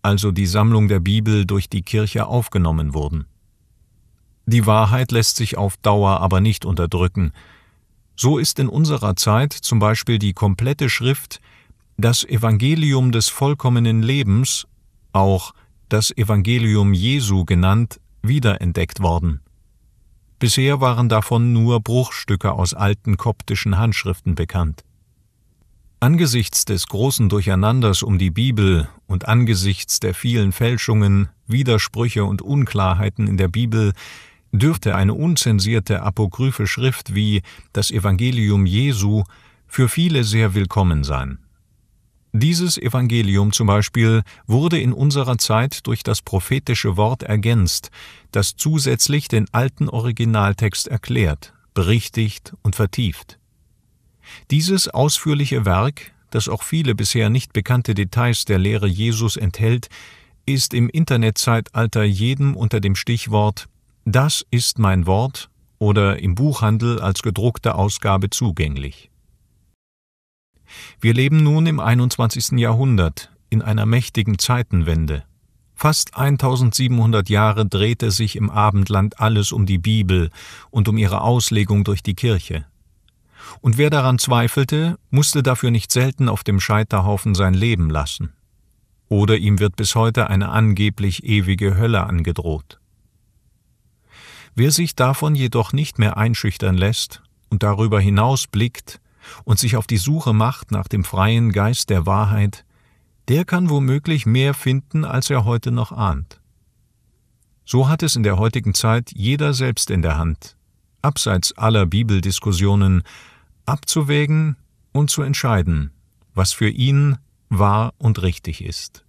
also die Sammlung der Bibel durch die Kirche aufgenommen wurden. Die Wahrheit lässt sich auf Dauer aber nicht unterdrücken, so ist in unserer Zeit zum Beispiel die komplette Schrift das Evangelium des vollkommenen Lebens, auch das Evangelium Jesu genannt, wiederentdeckt worden. Bisher waren davon nur Bruchstücke aus alten koptischen Handschriften bekannt. Angesichts des großen Durcheinanders um die Bibel und angesichts der vielen Fälschungen, Widersprüche und Unklarheiten in der Bibel dürfte eine unzensierte apokryphe Schrift wie das Evangelium Jesu für viele sehr willkommen sein. Dieses Evangelium zum Beispiel wurde in unserer Zeit durch das prophetische Wort ergänzt, das zusätzlich den alten Originaltext erklärt, berichtigt und vertieft. Dieses ausführliche Werk, das auch viele bisher nicht bekannte Details der Lehre Jesus enthält, ist im Internetzeitalter jedem unter dem Stichwort das ist mein Wort oder im Buchhandel als gedruckte Ausgabe zugänglich. Wir leben nun im 21. Jahrhundert, in einer mächtigen Zeitenwende. Fast 1700 Jahre drehte sich im Abendland alles um die Bibel und um ihre Auslegung durch die Kirche. Und wer daran zweifelte, musste dafür nicht selten auf dem Scheiterhaufen sein Leben lassen. Oder ihm wird bis heute eine angeblich ewige Hölle angedroht. Wer sich davon jedoch nicht mehr einschüchtern lässt und darüber hinaus blickt und sich auf die Suche macht nach dem freien Geist der Wahrheit, der kann womöglich mehr finden, als er heute noch ahnt. So hat es in der heutigen Zeit jeder selbst in der Hand, abseits aller Bibeldiskussionen, abzuwägen und zu entscheiden, was für ihn wahr und richtig ist.